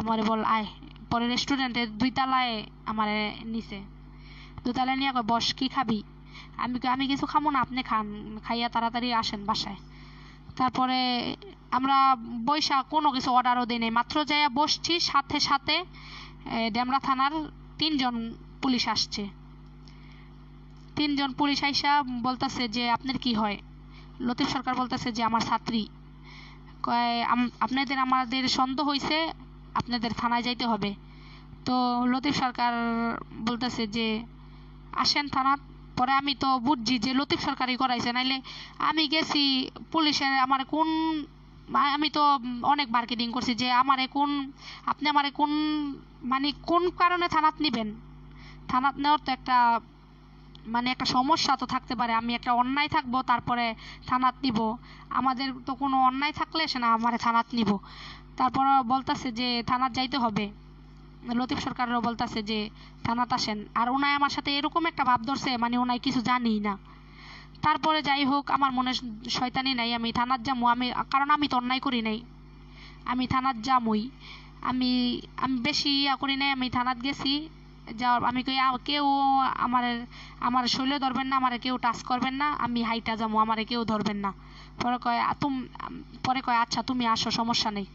আমার বল আয় পরে রেস্টুরেন্টের দুইতলায় আমার নিচে দুতলায় নিয়ে বস কি খাবি আমি আমি কিছু খাবো না আপনি খান খাইয়া তাড়াতাড়ি আসেন বাসায় তারপরে আমরা বৈশাখ কোনো কিছু অর্ডারও দিই নাই মাত্র যাইয়া বসছি সাথে সাথে ডেমরা থানার তিনজন পুলিশ আসছে তিনজন পুলিশ আইসা বলতেছে যে আপনার কি হয় লতিফ সরকার বলতেছে যে আমার ছাত্রী কয় আপনাদের আমাদের সন্দেহ হয়েছে আপনাদের থানায় যাইতে হবে তো লতিফ সরকার বলতেছে যে আসেন থানা পরে আমি তো বুঝছি যে লতিফ সরকারই করাইছে নাইলে আমি গেছি পুলিশের আমার কোন আমি তো অনেক মার্কেটিং করছি যে আমারে কোন আপনি আমারে কোন মানে কোন কারণে থানাত নেবেন থানাত নেওয়ার তো একটা মানে একটা সমস্যা তো থাকতে পারে আমি একটা অন্যায় থাকবো তারপরে থানাত নিব আমাদের তো কোনো অন্যায় থাকলে সে না আমারে থানাত নিব তারপর বলতাছে যে থানাত যাইতে হবে লতিফ সরকারও বলতাছে যে থানাত আসেন আর ওনায় আমার সাথে এরকম একটা ভাব ধরছে মানে ওনায় কিছু জানি না তারপরে যাই হোক আমার মনে শয়তানি নাই আমি থানার যামু আমি কারণ আমি তো অন্যায় করি নাই আমি থানার যামুই আমি আমি বেশি ইয়া করি নাই আমি থানাত গেছি যাওয়ার আমি কই কেউ আমার আমার শৈল ধরবেন না আমার কেউ টাচ করবেন না আমি হাইটা যাবো আমার কেউ ধরবেন না পরে কয় তুম পরে কয় আচ্ছা তুমি আসো সমস্যা নেই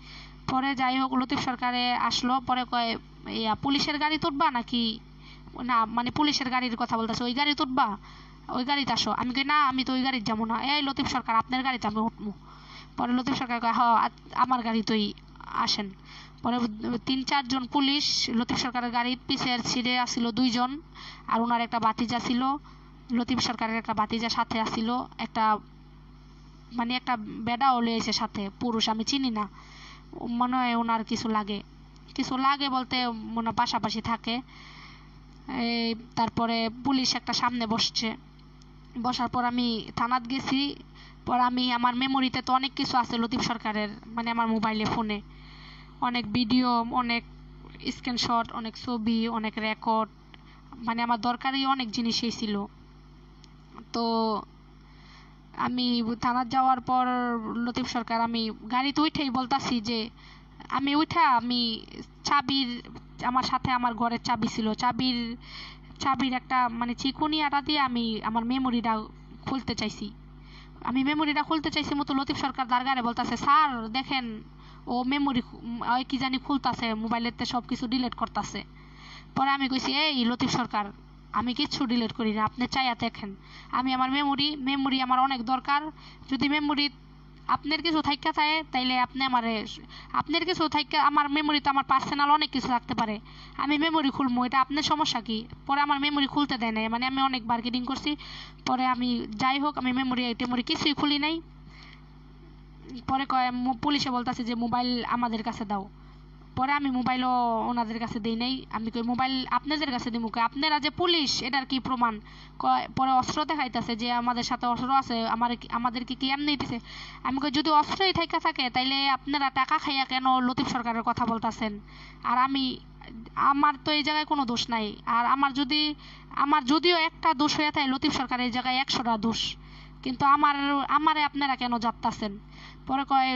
পরে যাই হোক লতিফ সরকারে আসলো পরে কয় ইয়া পুলিশের গাড়ি তুটবা নাকি না মানে পুলিশের গাড়ির কথা বলতেছে ওই গাড়ি তুটবা ওই গাড়িতে আসো আমি কই না আমি তো ওই গাড়িতে যাবো না এই লতিফ সরকার আপনার গাড়িতে আমি উঠবো পরে লতিফ সরকার কয় হ হ্যাঁ, আমার গাড়িতেই আসেন পরে তিন চারজন পুলিশ লতিফ সরকারের গাড়ির পিছের ছিঁড়ে আসছিল দুইজন আর ওনার একটা বাতিজা ছিল লতিফ সরকারের একটা বাতিজা সাথে আসছিল একটা মানে একটা বেডাও লিয়েছে সাথে পুরুষ আমি চিনি না মনে হয় ওনার কিছু লাগে কিছু লাগে বলতে মনে পাশাপাশি থাকে এই তারপরে পুলিশ একটা সামনে বসছে বসার পর আমি থানাত গেছি পর আমি আমার মেমোরিতে তো অনেক কিছু আছে লতিফ সরকারের মানে আমার মোবাইলে ফোনে অনেক ভিডিও অনেক স্ক্রিনশট অনেক ছবি অনেক রেকর্ড মানে আমার দরকারি অনেক জিনিসই ছিল তো আমি থানার যাওয়ার পর লতিফ সরকার আমি গাড়িতে উঠেই বলতাছি যে আমি উঠা আমি চাবির আমার সাথে আমার ঘরের চাবি ছিল চাবির চাবির একটা মানে চিকুনি আটা দিয়ে আমি আমার মেমোরিটা খুলতে চাইছি আমি মেমোরিটা খুলতে চাইছি মতো লতিফ সরকার দারগারে বলতেছে স্যার দেখেন ও মেমোরি ওই কি জানি খুলতাছে মোবাইলেতে সব কিছু ডিলেট করতেছে পরে আমি কইছি এই লতিফ সরকার আমি কিচ্ছু ডিলেট করি না আপনি চাইয়া দেখেন আমি আমার মেমোরি মেমোরি আমার অনেক দরকার যদি মেমোরি আপনার কিছু থাইকা চায় তাইলে আপনি আমার আপনার কিছু থাইকা আমার মেমোরি তো আমার পার্সোনাল অনেক কিছু থাকতে পারে আমি মেমোরি খুলবো এটা আপনার সমস্যা কি পরে আমার মেমোরি খুলতে দেয় নাই মানে আমি অনেক বার্গেনিং করছি পরে আমি যাই হোক আমি মেমোরি টেমোরি কিছুই খুলি নাই পরে কয় পুলিশে বলতেছে যে মোবাইল আমাদের কাছে দাও পরে আমি মোবাইলও ওনাদের কাছে দিই নাই আমি কই মোবাইল আপনাদের কাছে দিব কই আপনারা যে পুলিশ এটার কি প্রমাণ কয় পরে অস্ত্র দেখাইতেছে যে আমাদের সাথে অস্ত্র আছে আমার আমাদেরকে কি এমনি দিছে আমি কই যদি অস্ত্রই থাইকা থাকে তাইলে আপনারা টাকা খাইয়া কেন লতিফ সরকারের কথা বলতাছেন আর আমি আমার তো এই জায়গায় কোনো দোষ নাই আর আমার যদি আমার যদিও একটা দোষ হয়ে থাকে লতিফ সরকার এই জায়গায় একশোটা দোষ কিন্তু আমার আমারে আপনারা কেন যাপতাছেন পরে কয়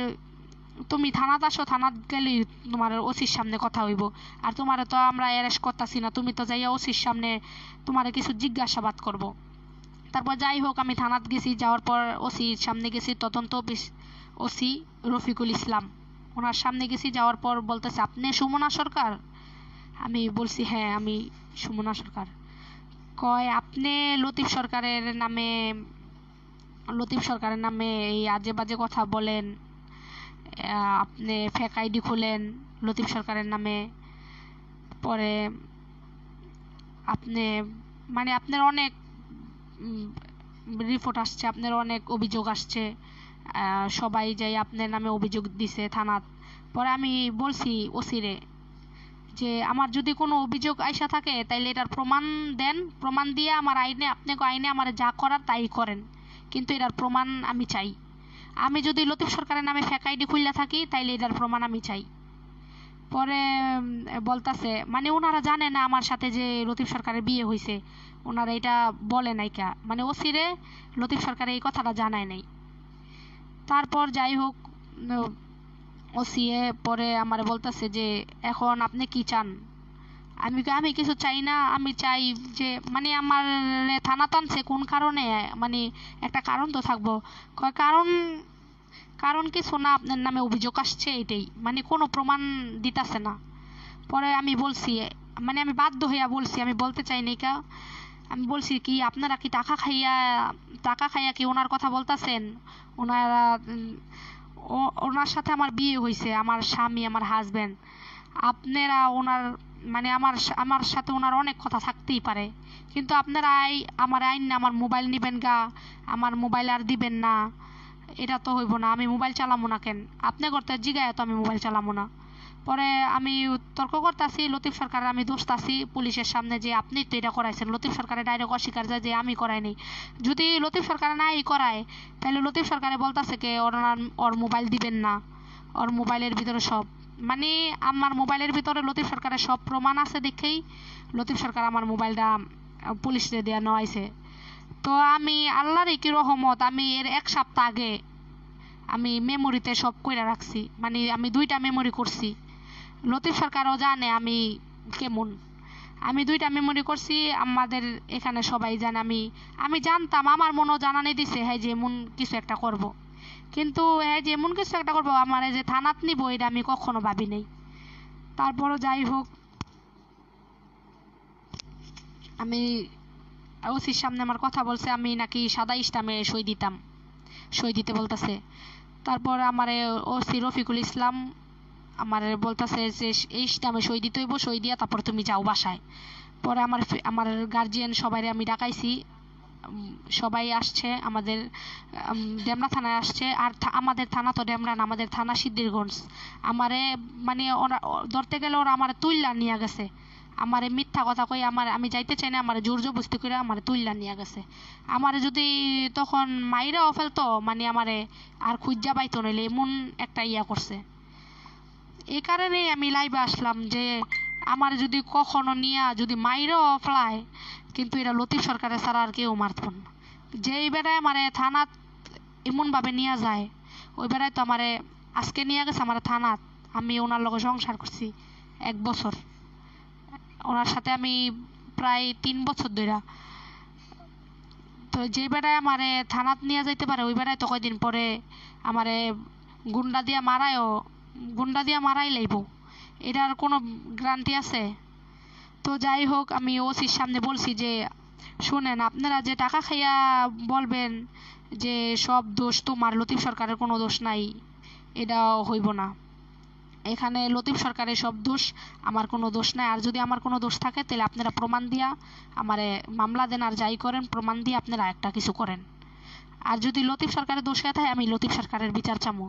তুমি থানাত আসো থানাত গেলে তোমার ওসির সামনে কথা হইব আর তোমার তো আমরা অ্যারেস্ট করতেছি না তুমি তো যাইয়া ওসির সামনে তোমার কিছু জিজ্ঞাসাবাদ করব। তারপর যাই হোক আমি থানাত গেছি যাওয়ার পর ওসির সামনে গেছি তদন্ত অফিস ওসি রফিকুল ইসলাম ওনার সামনে গেছি যাওয়ার পর বলতেছে আপনি সুমনা সরকার আমি বলছি হ্যাঁ আমি সুমনা সরকার কয় আপনি লতিফ সরকারের নামে লতিফ সরকারের নামে এই আজে বাজে কথা বলেন আপনি ফেক আইডি খোলেন লতিফ সরকারের নামে পরে আপনি মানে আপনার অনেক রিপোর্ট আসছে আপনার অনেক অভিযোগ আসছে সবাই যাই আপনার নামে অভিযোগ দিছে থানার পরে আমি বলছি ওসিরে যে আমার যদি কোনো অভিযোগ আইসা থাকে তাইলে এটার প্রমাণ দেন প্রমাণ দিয়ে আমার আইনে আপনাকে আইনে আমার যা করার তাই করেন কিন্তু এটার প্রমাণ আমি চাই আমি যদি লতিফ সরকারের নামে ফ্যাকাইডি খুললে থাকি তাইলে এটার প্রমাণ আমি চাই পরে বলতাছে মানে ওনারা জানে না আমার সাথে যে লতিফ সরকারের বিয়ে হয়েছে ওনারা এটা বলে নাই কা মানে ওসিরে লতিফ সরকার এই কথাটা জানায় নাই তারপর যাই হোক ওসিয়ে পরে আমার বলতাছে যে এখন আপনি কি চান আমি আমি কিছু চাই না আমি চাই যে মানে আমার থানা টানছে কোন কারণে মানে একটা কারণ তো থাকবো কারণ কারণ কি শোনা আপনার নামে অভিযোগ আসছে এটাই মানে কোনো প্রমাণ দিতাছে না পরে আমি বলছি মানে আমি বাধ্য হইয়া বলছি আমি বলতে চাই কা আমি বলছি কি আপনারা কি টাকা খাইয়া টাকা খাইয়া কি ওনার কথা বলতাছেন ওনারা ওনার সাথে আমার বিয়ে হয়েছে আমার স্বামী আমার হাজব্যান্ড আপনারা ওনার মানে আমার আমার সাথে ওনার অনেক কথা থাকতেই পারে কিন্তু আপনার আই আমার আইন না আমার মোবাইল নেবেন গা আমার মোবাইল আর দিবেন না এটা তো হইব না আমি মোবাইল চালাবো না কেন আপনি করতে জিগায় তো আমি মোবাইল চালাবো না পরে আমি তর্ক করতাছি লতিফ সরকারের আমি দোষতাছি পুলিশের সামনে যে আপনি তো এটা করাইছেন লতিফ সরকারের ডাইরেক্ট অস্বীকার যায় যে আমি করাইনি যদি লতিফ সরকার না এই করায় তাহলে লতিফ সরকারে বলতাছে কে ওর ওর মোবাইল দিবেন না ওর মোবাইলের ভিতরে সব মানে আমার মোবাইলের ভিতরে লতিফ সরকারের সব প্রমাণ আছে দেখেই লতিফ সরকার আমার মোবাইলটা পুলিশে দেওয়া নয়ছে তো আমি আল্লাহর কি রহমত আমি এর এক সপ্তাহ আগে আমি মেমোরিতে সব কইরা রাখছি মানে আমি দুইটা মেমোরি করছি লতিফ সরকারও জানে আমি কেমন আমি দুইটা মেমোরি করছি আমাদের এখানে সবাই জানে আমি আমি জানতাম আমার মনও জানানি দিছে হ্যাঁ যে এমন কিছু একটা করব। কিন্তু এই যে এমন কিছু একটা করবো আমার মানে এই যে থানাত নিব এটা আমি কখনো ভাবি নাই তারপরও যাই হোক আমি ওসির সামনে আমার কথা বলছে আমি নাকি সাদা ইসলামে সই দিতাম সই দিতে বলতেছে তারপর আমার ওসি রফিকুল ইসলাম আমার বলতেছে যে এই ইসলামে সই দিতে হইব সই দিয়া তারপর তুমি যাও বাসায় পরে আমার আমার গার্জিয়ান সবাই আমি ডাকাইছি সবাই আসছে আমাদের ডেমরা থানায় আসছে আর আমাদের থানা তো ডেমরা না আমাদের থানা সিদ্ধিরগঞ্জ আমারে মানে ওরা ধরতে গেলে ওরা আমার তুইল্লা নিয়ে গেছে আমারে মিথ্যা কথা কই আমার আমি যাইতে চাই না আমার জোর জবস্তি করে আমার তুইল্লা নিয়ে গেছে আমারে যদি তখন মাইরাও ফেলতো মানে আমারে আর খুঁজা পাইতো নইলে এমন একটা ইয়া করছে এই কারণেই আমি লাইভে আসলাম যে আমার যদি কখনো নিয়া যদি মাইরাও ফেলায় কিন্তু এটা লতিফ সরকারের ছাড়া আর কেউ মারত না যেই বেড়ায় মানে থানাত এমনভাবে নিয়ে যায় ওই বেড়ায় তো আমারে আজকে নিয়ে গেছে আমার থানাত আমি ওনার লগে সংসার করছি এক বছর ওনার সাথে আমি প্রায় তিন বছর ধইরা তো যে বেড়ায় আমারে থানাত নিয়ে যাইতে পারে ওই বেড়ায় তো কয়দিন পরে আমারে গুন্ডা দিয়া মারায়ও গুন্ডা দিয়া মারাই লাইব এটার কোনো গ্যারান্টি আছে তো যাই হোক আমি ওসির সামনে বলছি যে শোনেন আপনারা যে টাকা খাইয়া বলবেন যে সব দোষ তোমার লতিফ সরকারের কোনো দোষ নাই এটা হইব না এখানে লতিফ সরকারের সব দোষ আমার কোনো দোষ নাই আর যদি আমার কোনো দোষ থাকে তাহলে আপনারা প্রমাণ দিয়া আমারে মামলা দেন আর যাই করেন প্রমাণ দিয়ে আপনারা একটা কিছু করেন আর যদি লতিফ সরকারের দোষ হয়ে থাকে আমি লতিফ সরকারের বিচার চামো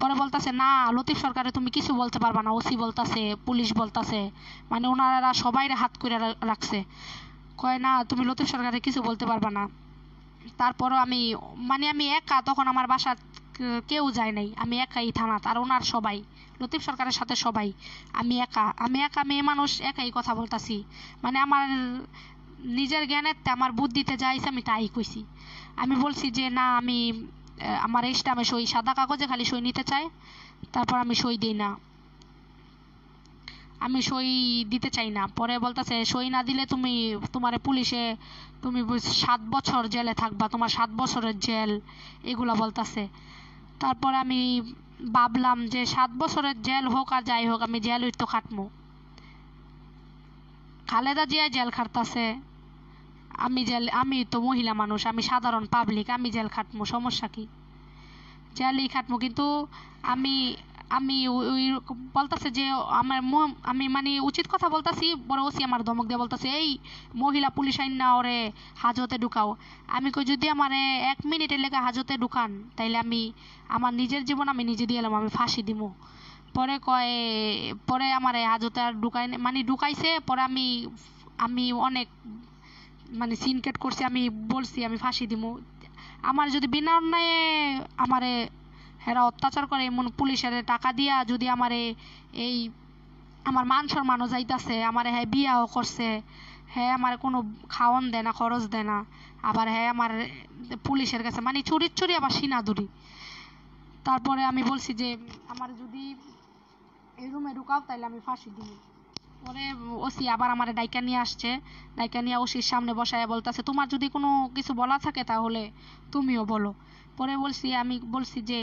পরে বলতাছে না লতিফ সরকারে তুমি কিছু বলতে পারবা না ওসি বলতাছে পুলিশ বলতাছে মানে ওনারা সবাই হাত করে রাখছে কয় না তুমি লতিফ সরকারে কিছু বলতে পারবা না তারপরও আমি মানে আমি একা তখন আমার বাসা কেউ যায় নাই আমি একাই থানাত আর ওনার সবাই লতিফ সরকারের সাথে সবাই আমি একা আমি একা মেয়ে মানুষ একাই কথা বলতাছি মানে আমার নিজের জ্ঞানের আমার বুদ্ধিতে যাইছে আমি তাই কইছি আমি বলছি যে না আমি আমার এই স্টামে সই সাদা কাগজে খালি সই নিতে চাই তারপর আমি সই দিই না আমি সই দিতে চাই না পরে বলতেছে সই না দিলে তুমি তোমার পুলিশে তুমি সাত বছর জেলে থাকবা তোমার সাত বছরের জেল এগুলা বলতেছে তারপর আমি ভাবলাম যে সাত বছরের জেল হোক আর যাই হোক আমি জেল তো খাটমো খালেদা জিয়া জেল খাটতাছে আমি জেল আমি তো মহিলা মানুষ আমি সাধারণ পাবলিক আমি জাল খাটমো সমস্যা কি জালি খাটমো কিন্তু আমি আমি ওই বলতেছে যে আমার আমি মানে উচিত কথা বলতাছি বড় ওসি আমার ধমক দিয়ে বলতেছে এই মহিলা পুলিশ আইন না ওরে হাজতে ঢুকাও আমি কই যদি আমার এক মিনিটের লেগে হাজতে ঢুকান তাইলে আমি আমার নিজের জীবন আমি নিজে দিয়ে এলাম আমি ফাঁসি দিব পরে কয় পরে আমার হাজতে আর ঢুকাই মানে ঢুকাইছে পরে আমি আমি অনেক মানে সিনকেট করছি আমি বলছি আমি ফাঁসি দিব আমার যদি বিনা অন্যায় আমারে হেরা অত্যাচার করে এমন পুলিশের টাকা দিয়া যদি আমারে এই আমার মান সম্মানও যাইতাছে আমার হ্যাঁ বিয়াও করছে হ্যাঁ আমার কোনো খাওন দেয় না খরচ দেয় না আবার হ্যাঁ আমার পুলিশের কাছে মানে চুরির চুরি আবার সিনাদুরি তারপরে আমি বলছি যে আমার যদি এই রুমে ঢুকাও তাহলে আমি ফাঁসি দিই পরে ওসি আবার আমার ডাইকা নিয়ে আসছে ডাইকা নিয়ে ওসির সামনে বসায় বলতেছে তোমার যদি কোনো কিছু বলা থাকে তাহলে তুমিও বলো পরে বলছি আমি বলছি যে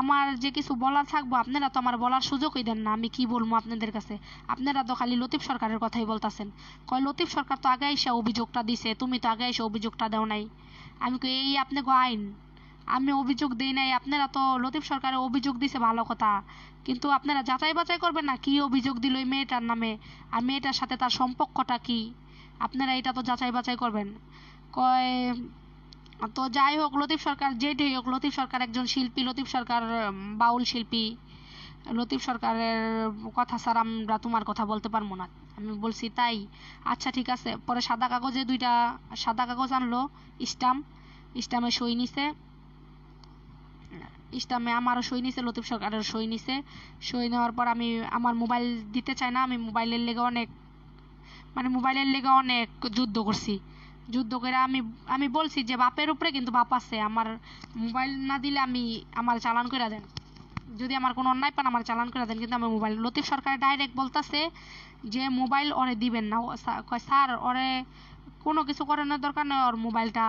আমার যে কিছু বলা থাকবো আপনারা তো আমার বলার সুযোগই দেন না আমি কি বলবো আপনাদের কাছে আপনারা তো খালি লতিফ সরকারের কথাই বলতাছেন কয় লতিফ সরকার তো আগে এসে অভিযোগটা দিছে তুমি তো আগে এসে অভিযোগটা দাও নাই আমি কই এই আপনি গো আইন আমি অভিযোগ দিই নাই আপনারা তো লতিফ সরকারের অভিযোগ দিছে ভালো কথা কিন্তু আপনারা যাচাই বাছাই করবেন না কী অভিযোগ দিল ওই মেয়েটার নামে আর মেয়েটার সাথে তার সম্পর্কটা কি আপনারা এটা তো যাচাই বাছাই করবেন কয় তো যাই হোক লতিফ সরকার যেটাই হোক লতিফ সরকার একজন শিল্পী লতিফ সরকার বাউল শিল্পী লতিফ সরকারের কথা স্যার আমরা তোমার কথা বলতে পারবো না আমি বলছি তাই আচ্ছা ঠিক আছে পরে সাদা কাগজে দুইটা সাদা কাগজ আনলো স্টাম্প স্টামে সই নিছে ইস্তামে আমারও সই নিছে লতিফ সরকারের সই নিছে সই নেওয়ার পর আমি আমার মোবাইল দিতে চাই না আমি মোবাইলের লেগে অনেক মানে মোবাইলের লেগে অনেক যুদ্ধ করছি যুদ্ধ করে আমি আমি বলছি যে বাপের উপরে কিন্তু বাপ আছে আমার মোবাইল না দিলে আমি আমার চালান করে দেন যদি আমার কোনো অন্যায় পান আমার চালান করে দেন কিন্তু আমার মোবাইল লতিফ সরকার ডাইরেক্ট বলতেছে যে মোবাইল ওরে দিবেন না স্যার ওরে কোনো কিছু করানোর দরকার নেই ওর মোবাইলটা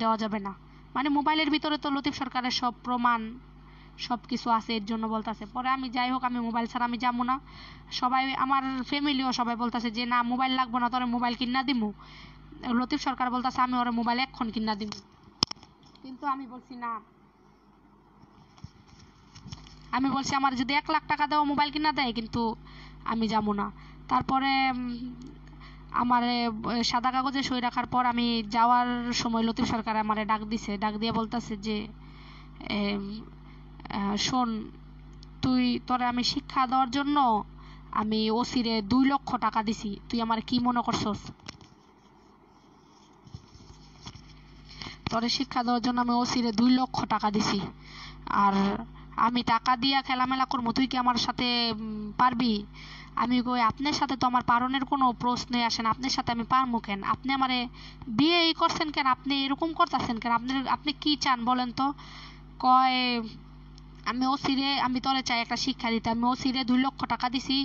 দেওয়া যাবে না মানে মোবাইলের ভিতরে তো লতিফ সরকারের সব প্রমাণ সব কিছু আছে এর জন্য বলতেছে পরে আমি যাই হোক আমি মোবাইল ছাড়া আমি যাবো না সবাই আমার ফ্যামিলিও সবাই বলতেছে যে না মোবাইল লাগবো না তোরে মোবাইল কিনা দিমু লতিফ সরকার বলতেছে আমি ওরে মোবাইল এক্ষণ কিনা দিমু কিন্তু আমি বলছি না আমি বলছি আমার যদি এক লাখ টাকা দেওয়া মোবাইল কিনা দেয় কিন্তু আমি যাবো না তারপরে আমার সাদা কাগজে সই রাখার পর আমি যাওয়ার সময় লতিফ সরকার আমারে ডাক দিছে ডাক দিয়ে বলতাছে যে শোন তুই তোরে আমি শিক্ষা দেওয়ার জন্য আমি ওসিরে দুই লক্ষ টাকা দিছি তুই আমার কি মনে করছস তোরে শিক্ষা দেওয়ার জন্য আমি ওসিরে দুই লক্ষ টাকা দিছি আর আমি টাকা দিয়া খেলামেলা করবো তুই কি আমার সাথে পারবি আমি কই আপনার সাথে তো আমার পারণের কোনো প্রশ্নই আসে না আপনার সাথে আমি পারমু কেন আপনি আমারে বিয়ে এই করছেন কেন আপনি এরকম করতেছেন কেন আপনি আপনি কি চান বলেন তো কয় আমি ও সিরে আমি তোরে চাই একটা শিক্ষা দিতে আমি ও সিরে দুই লক্ষ টাকা দিছি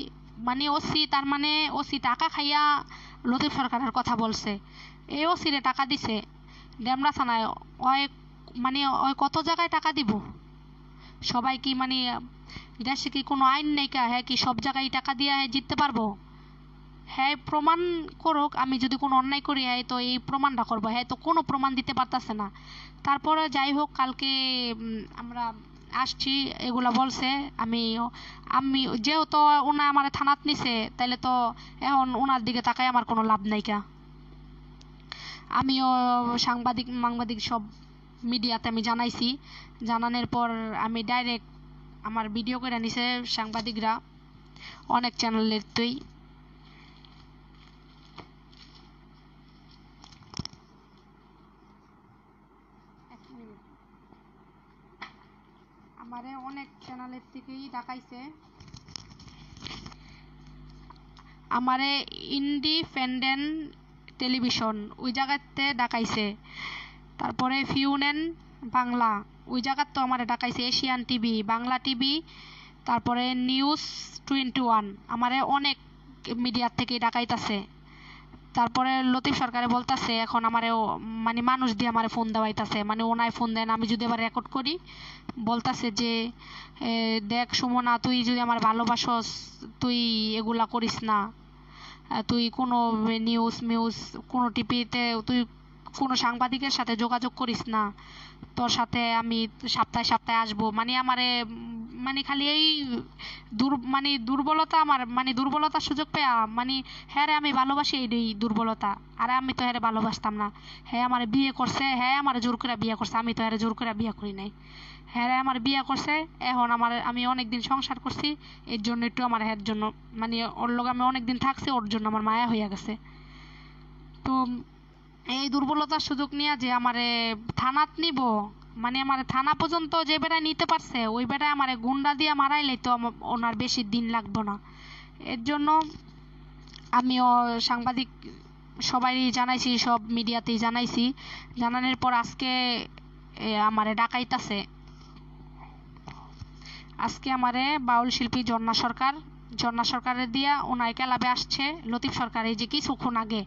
মানে ওসি তার মানে ওসি টাকা খাইয়া লতিফ সরকারের কথা বলছে এই সিরে টাকা দিছে ডেমরা থানায় ওই মানে ওই কত জায়গায় টাকা দিব সবাই কি মানে দেশে কি কোনো আইন নেই কা হ্যাঁ কি সব জায়গায় টাকা দিয়ে জিততে পারবো হ্যাঁ প্রমাণ করুক আমি যদি কোনো অন্যায় করি হ্যাঁ তো এই প্রমাণটা করবো হ্যাঁ তো কোনো প্রমাণ দিতে পারতাছে না তারপরে যাই হোক কালকে আমরা আসছি এগুলা বলছে আমি আমি যেহেতু ওনা আমার থানাত নিছে তাহলে তো এখন ওনার দিকে তাকাই আমার কোনো লাভ নাই কা আমিও সাংবাদিক মাংবাদিক সব মিডিয়াতে আমি জানাইছি জানানোর পর আমি ডাইরেক্ট আমার ভিডিও করে নিছে সাংবাদিকরা অনেক চ্যানেলের তুই আমারে অনেক চ্যানেলের থেকেই ডাকাইছে আমারে ইন্ডিপেন্ডেন্ট টেলিভিশন ওই জায়গাতে ডাকাইছে তারপরে ফিউনেন বাংলা ওই জায়গার তো আমার ডাকাইছে এশিয়ান টিভি বাংলা টিভি তারপরে নিউজ টোয়েন্টি ওয়ান আমারে অনেক মিডিয়ার থেকে ডাকাইতাছে তারপরে লতিফ সরকারে বলতাছে এখন আমারে মানে মানুষ দিয়ে আমারে ফোন দেওয়াইতাছে মানে ওনায় ফোন দেন আমি যদি এবার রেকর্ড করি বলতাছে যে দেখ সুমনা তুই যদি আমার ভালোবাসস তুই এগুলা করিস না তুই কোনো নিউজ মিউজ কোনো টিভিতে তুই কোনো সাংবাদিকের সাথে যোগাযোগ করিস না তোর সাথে আমি সপ্তাহে সপ্তাহে আসবো মানে আমারে মানে খালি এই দুর মানে দুর্বলতা আমার মানে দুর্বলতার সুযোগ পেয়ে মানে হ্যাঁ রে আমি ভালোবাসি এই এই দুর্বলতা আর আমি তো হ্যাঁ ভালোবাসতাম না হ্যাঁ আমার বিয়ে করছে হ্যাঁ আমার জোর করে বিয়ে করছে আমি তো হ্যাঁ জোর করে বিয়ে করি নাই হ্যাঁ আমার বিয়ে করছে এখন আমার আমি অনেক দিন সংসার করছি এর জন্য একটু আমার হ্যাঁ জন্য মানে ওর লোক আমি অনেক দিন থাকছি ওর জন্য আমার মায়া হইয়া গেছে তো এই দুর্বলতার সুযোগ নিয়ে যে আমারে থানাত নিব মানে আমার থানা পর্যন্ত যে বেড়ায় নিতে পারছে ওই বেড়ায় আমার গুন্ডা দিয়ে মারাইলে তো ওনার বেশি দিন লাগবে না এর জন্য আমিও সাংবাদিক সবাই জানাইছি সব মিডিয়াতেই জানাইছি জানানোর পর আজকে আমারে ডাকাইতাছে আজকে আমারে বাউল শিল্পী জন্না সরকার জন্না সরকারের দিয়া ওনার ক্লাবে আসছে লতিফ সরকার এই যে কিছুক্ষণ আগে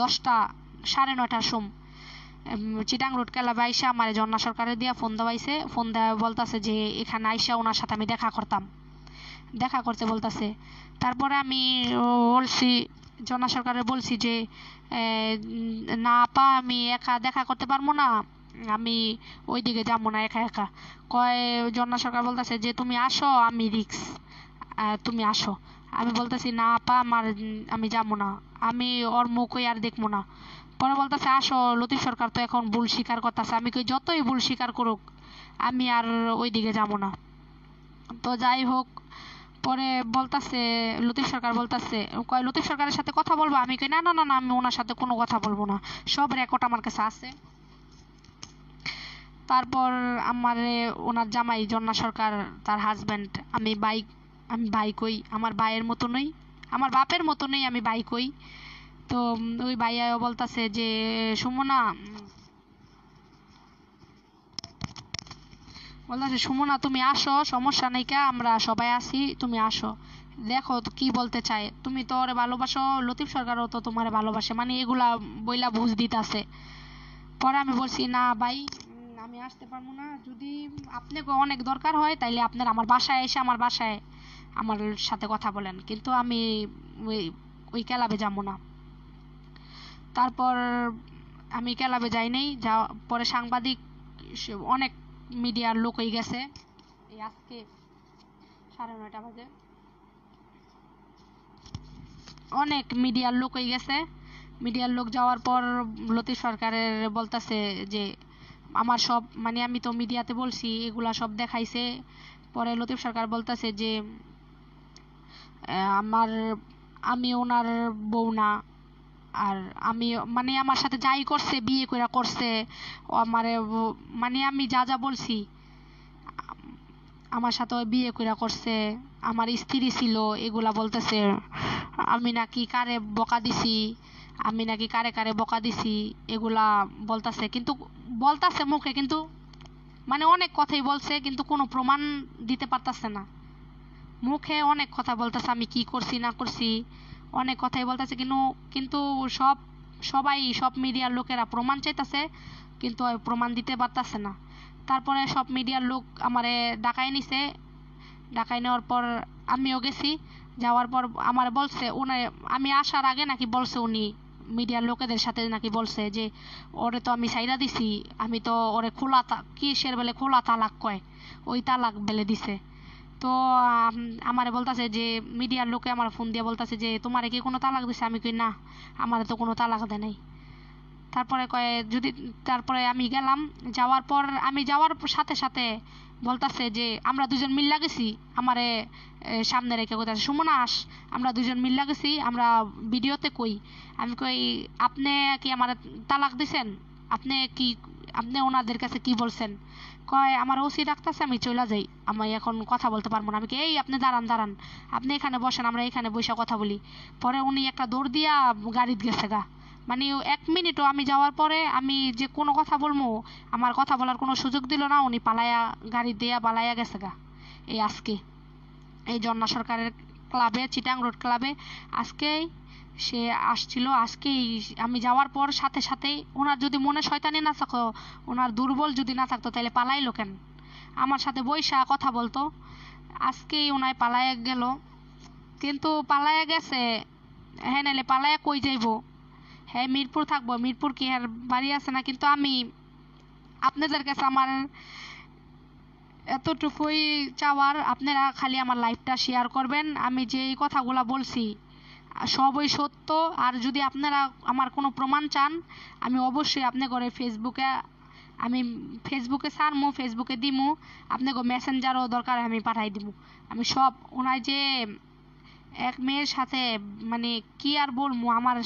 দশটা সাড়ে নয়টার সোম চিটাং রোড কেলা বাইসা আমার জন্না সরকারের দিয়া ফোন দেওয়াইছে ফোন দেওয়া বলতাছে যে এখানে আইসা ওনার সাথে আমি দেখা করতাম দেখা করতে বলতাছে তারপরে আমি বলছি জনা সরকারে বলছি যে না আপা আমি একা দেখা করতে পারবো না আমি ওই দিকে যাবো না একা একা কয় জন্না সরকার বলতেছে যে তুমি আসো আমি রিক্স তুমি আসো আমি বলতেছি না আপা আমার আমি যাবো না আমি ওর মুখই আর দেখবো না পরে বলতেছে আসো লতিফ সরকার তো এখন ভুল স্বীকার করতেছে আমি কই যতই ভুল স্বীকার করুক আমি আর ওই দিকে যাবো না তো যাই হোক পরে বলতাছে লতিফ সরকার বলতাছে কয় লতিফ সরকারের সাথে কথা বলবো আমি কই না না না আমি ওনার সাথে কোনো কথা বলবো না সব রেকর্ড আমার কাছে আছে তারপর আমার ওনার জামাই জন্না সরকার তার হাজব্যান্ড আমি বাইক আমি ভাই কই আমার ভাইয়ের মতো নই আমার বাপের মতো নই আমি ভাই কই তো ওই ভাইয়া বলতাছে যে সুমনা বলতেছে সুমনা তুমি আসো সমস্যা নাই কা আমরা সবাই আছি তুমি আসো দেখো কি বলতে চায় তুমি তো ওরে ভালোবাসো লতিফ সরকারও তো তোমারে ভালোবাসে মানে এগুলা বইলা বুঝ দিতাছে পরে আমি বলছি না ভাই আমি আসতে পারবো না যদি আপনাকে অনেক দরকার হয় তাইলে আপনার আমার বাসায় এসে আমার বাসায় আমার সাথে কথা বলেন কিন্তু আমি ওই ওই ক্লাবে যাবো না তারপর আমি ক্লাবে যাই নাই যাওয়া পরে সাংবাদিক অনেক মিডিয়ার লোক হয়ে গেছে এই আজকে সাড়ে নয়টা বাজে অনেক মিডিয়ার লোক হয়ে গেছে মিডিয়ার লোক যাওয়ার পর লতি সরকারের বলতাছে যে আমার সব মানে আমি তো মিডিয়াতে বলছি এগুলা সব দেখাইছে পরে লতিফ সরকার বলতাছে যে আমার আমি ওনার বউ না আর আমি মানে আমার সাথে যাই করছে বিয়ে করে করছে আমারে মানে আমি যা যা বলছি আমার সাথে বিয়ে করে করছে আমার স্ত্রী ছিল এগুলা বলতেছে আমি নাকি কারে বকা দিছি আমি নাকি কারে কারে বকা দিছি এগুলা বলতাছে কিন্তু বলতাছে মুখে কিন্তু মানে অনেক কথাই বলছে কিন্তু কোনো প্রমাণ দিতে পারতাছে না মুখে অনেক কথা বলতেছে আমি কি করছি না করছি অনেক কথাই বলতেছে কিন্তু কিন্তু সব সবাই সব মিডিয়ার লোকেরা প্রমাণ চাইতেছে কিন্তু প্রমাণ দিতে পারতাছে না তারপরে সব মিডিয়ার লোক আমারে ডাকাই নিছে ডাকাই নেওয়ার পর আমিও গেছি যাওয়ার পর আমার বলছে ওনার আমি আসার আগে নাকি বলছে উনি মিডিয়ার লোকেদের সাথে নাকি বলছে যে ওরে তো আমি সাইরা দিছি আমি তো ওরে খোলা তা কিসের বেলে খোলা তালাক কয় ওই তালাক বেলে দিছে তো আমারে বলতাছে যে মিডিয়ার লোকে আমার ফোন দিয়ে বলতাছে যে তোমারে কি কোনো তালাক দিছে আমি কই না আমারে তো কোনো তালাক দেয় নাই তারপরে কয়ে যদি তারপরে আমি গেলাম যাওয়ার পর আমি যাওয়ার সাথে সাথে বলতাছে যে আমরা দুজন মিল্লা গেছি আমারে সামনে রেখে কোথায় সুমনা আস আমরা দুজন মিল্লা গেছি আমরা ভিডিওতে কই আমি কই আপনি কি আমার তালাক দিছেন আপনি কি আপনি ওনাদের কাছে কি বলছেন কয় আমার ওসি ডাকতেছে আমি চলে যাই আমি এখন কথা বলতে পারবো না আমি কি এই আপনি দাঁড়ান দাঁড়ান আপনি এখানে বসেন আমরা এখানে বসে কথা বলি পরে উনি একটা দৌড় দিয়া গাড়িত গেছে গা মানে এক মিনিটও আমি যাওয়ার পরে আমি যে কোনো কথা বলবো আমার কথা বলার কোনো সুযোগ দিল না উনি পালায়া গাড়ি দিয়া পালাইয়া গেছে গা এই আজকে এই জন্না সরকারের ক্লাবে চিটাং রোড ক্লাবে আজকেই সে আসছিল আজকেই আমি যাওয়ার পর সাথে সাথেই ওনার যদি মনে শয়তানি না থাকো ওনার দুর্বল যদি না থাকতো তাহলে পালাইলো কেন আমার সাথে বৈশা কথা বলতো আজকেই ওনায় পালায়া গেল কিন্তু পালায়া গেছে হ্যাঁ নাইলে পালায়া কই যাইব হ্যাঁ মিরপুর থাকবো মিরপুর কি আর বাড়ি আছে না কিন্তু আমি আপনাদের কাছে আমার এতটুকুই চাওয়ার আপনারা খালি আমার লাইফটা শেয়ার করবেন আমি যে কথাগুলা বলছি সবই সত্য আর যদি আপনারা আমার কোনো প্রমাণ চান আমি অবশ্যই আপনাকে ফেসবুকে আমি ফেসবুকে সারমু ফেসবুকে দিমু আপনাকে মেসেঞ্জারও দরকার আমি পাঠাই দিব আমি সব ওনার যে এক মেয়ের সাথে মানে কি আর বলবো আমার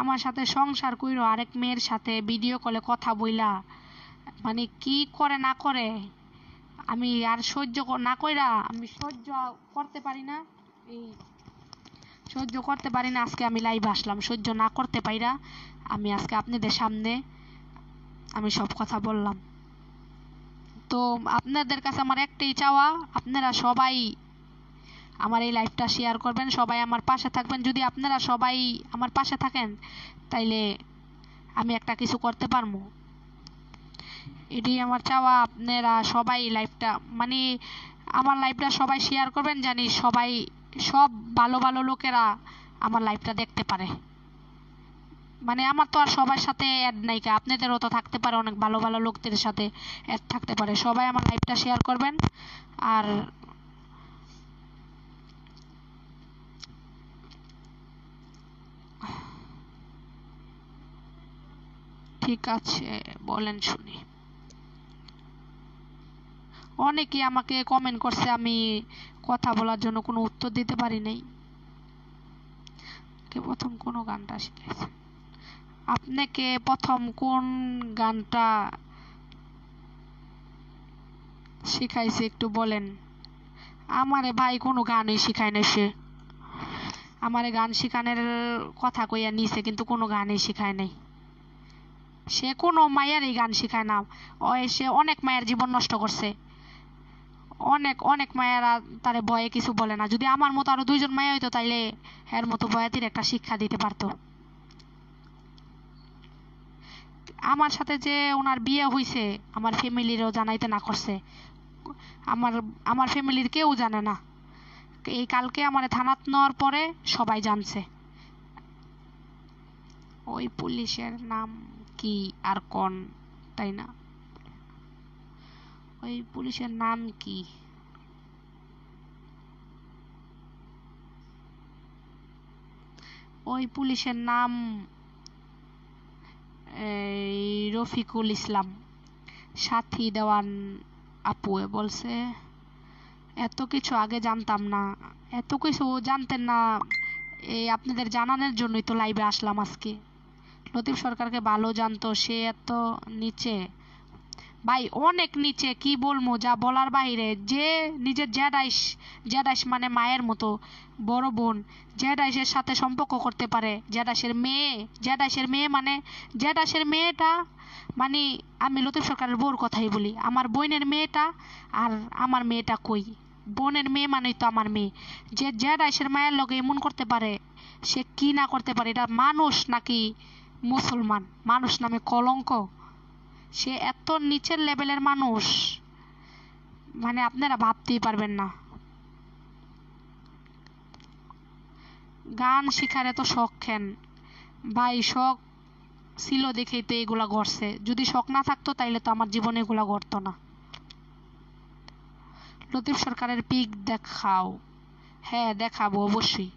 আমার সাথে সংসার কইরো আরেক মেয়ের সাথে ভিডিও কলে কথা বইলা মানে কি করে না করে আমি আর সহ্য না কইরা আমি সহ্য করতে পারি না এই সহ্য করতে পারি না আজকে আমি লাইভ আসলাম সহ্য না করতে পাইরা আমি আজকে আপনাদের সামনে আমি সব কথা বললাম তো আপনাদের কাছে আমার একটাই চাওয়া আপনারা সবাই আমার এই লাইফটা শেয়ার করবেন সবাই আমার পাশে থাকবেন যদি আপনারা সবাই আমার পাশে থাকেন তাইলে আমি একটা কিছু করতে পারবো এটি আমার চাওয়া আপনারা সবাই লাইফটা মানে আমার লাইফটা সবাই শেয়ার করবেন জানি সবাই সব ভালো ভালো লোকেরা আমার লাইফটা দেখতে পারে মানে আমার তো আর সবার সাথে অ্যাড নাইকা আপনাদেরও তো থাকতে পারে অনেক ভালো ভালো লোকদের সাথে অ্যাড থাকতে পারে সবাই আমার লাইফটা শেয়ার করবেন আর ঠিক আছে বলেন শুনি অনেকে আমাকে কমেন্ট করছে আমি কথা বলার জন্য কোনো উত্তর দিতে পারি নাই প্রথম কোন গানটা শিখেছে আপনাকে প্রথম কোন গানটা শিখাইছে একটু বলেন আমারে ভাই কোনো গানই শিখায় না সে আমারে গান শিখানোর কথা কইয়া নিছে কিন্তু কোনো গানই শিখায় নাই সে কোনো মায়েরই গান শিখায় না সে অনেক মায়ের জীবন নষ্ট করছে অনেক অনেক মায়েরা তারে ভয়ে কিছু বলে না যদি আমার মতো আরো দুইজন মায়া হইতো তাইলে এর মতো বয়াতির একটা শিক্ষা দিতে পারতো আমার সাথে যে ওনার বিয়ে হয়েছে আমার ফ্যামিলিরও জানাইতে না করছে আমার আমার ফ্যামিলির কেউ জানে না এই কালকে আমার থানাত নেওয়ার পরে সবাই জানছে ওই পুলিশের নাম কি আর কোন তাই না ওই পুলিশের নাম কি ওই পুলিশের নাম রফিকুল ইসলাম সাথী দেওয়ান আপু বলছে এত কিছু আগে জানতাম না এত কিছু জানতেন না এই আপনাদের জানানোর জন্যই তো লাইভে আসলাম আজকে লতিফ সরকারকে ভালো জানতো সে এত নিচে ভাই অনেক নিচে কি বলবো যা বলার বাইরে যে নিজের জ্যাডাইস জ্যাডাইস মানে মায়ের মতো বড় বোন জ্যাডাইসের সাথে সম্পর্ক করতে পারে জ্যাডাইসের মেয়ে জ্যাডাইসের মেয়ে মানে জ্যাডাইসের মেয়েটা মানে আমি লতিফ সরকারের বউর কথাই বলি আমার বোনের মেয়েটা আর আমার মেয়েটা কই বোনের মেয়ে মানেই তো আমার মেয়ে যে জ্যাডাইসের মায়ের লগে এমন করতে পারে সে কি না করতে পারে এটা মানুষ নাকি মুসলমান মানুষ নামে কলঙ্ক সে এত নিচের লেভেলের মানুষ মানে আপনারা ভাবতেই পারবেন না গান শিখার এত শখ খেন ভাই শখ ছিল দেখেই তো এগুলা ঘটছে যদি শখ না থাকতো তাইলে তো আমার জীবনে এগুলা ঘটতো না লতিফ সরকারের পিক দেখাও হ্যাঁ দেখাবো অবশ্যই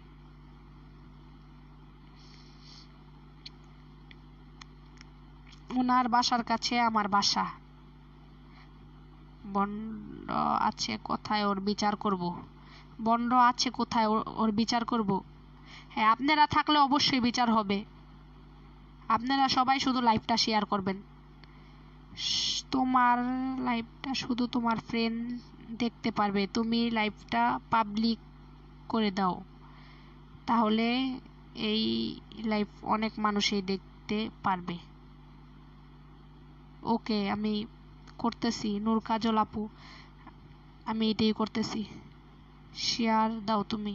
ওনার বাসার কাছে আমার বাসা বন্ড আছে কোথায় ওর বিচার করব বন্ড আছে কোথায় ওর বিচার করব হ্যাঁ আপনারা থাকলে অবশ্যই বিচার হবে আপনারা সবাই শুধু লাইফটা শেয়ার করবেন তোমার লাইফটা শুধু তোমার ফ্রেন্ড দেখতে পারবে তুমি লাইফটা পাবলিক করে দাও তাহলে এই লাইফ অনেক মানুষই দেখতে পারবে ওকে আমি করতেছি নূর কাজল আপু আমি এটাই করতেছি শেয়ার দাও তুমি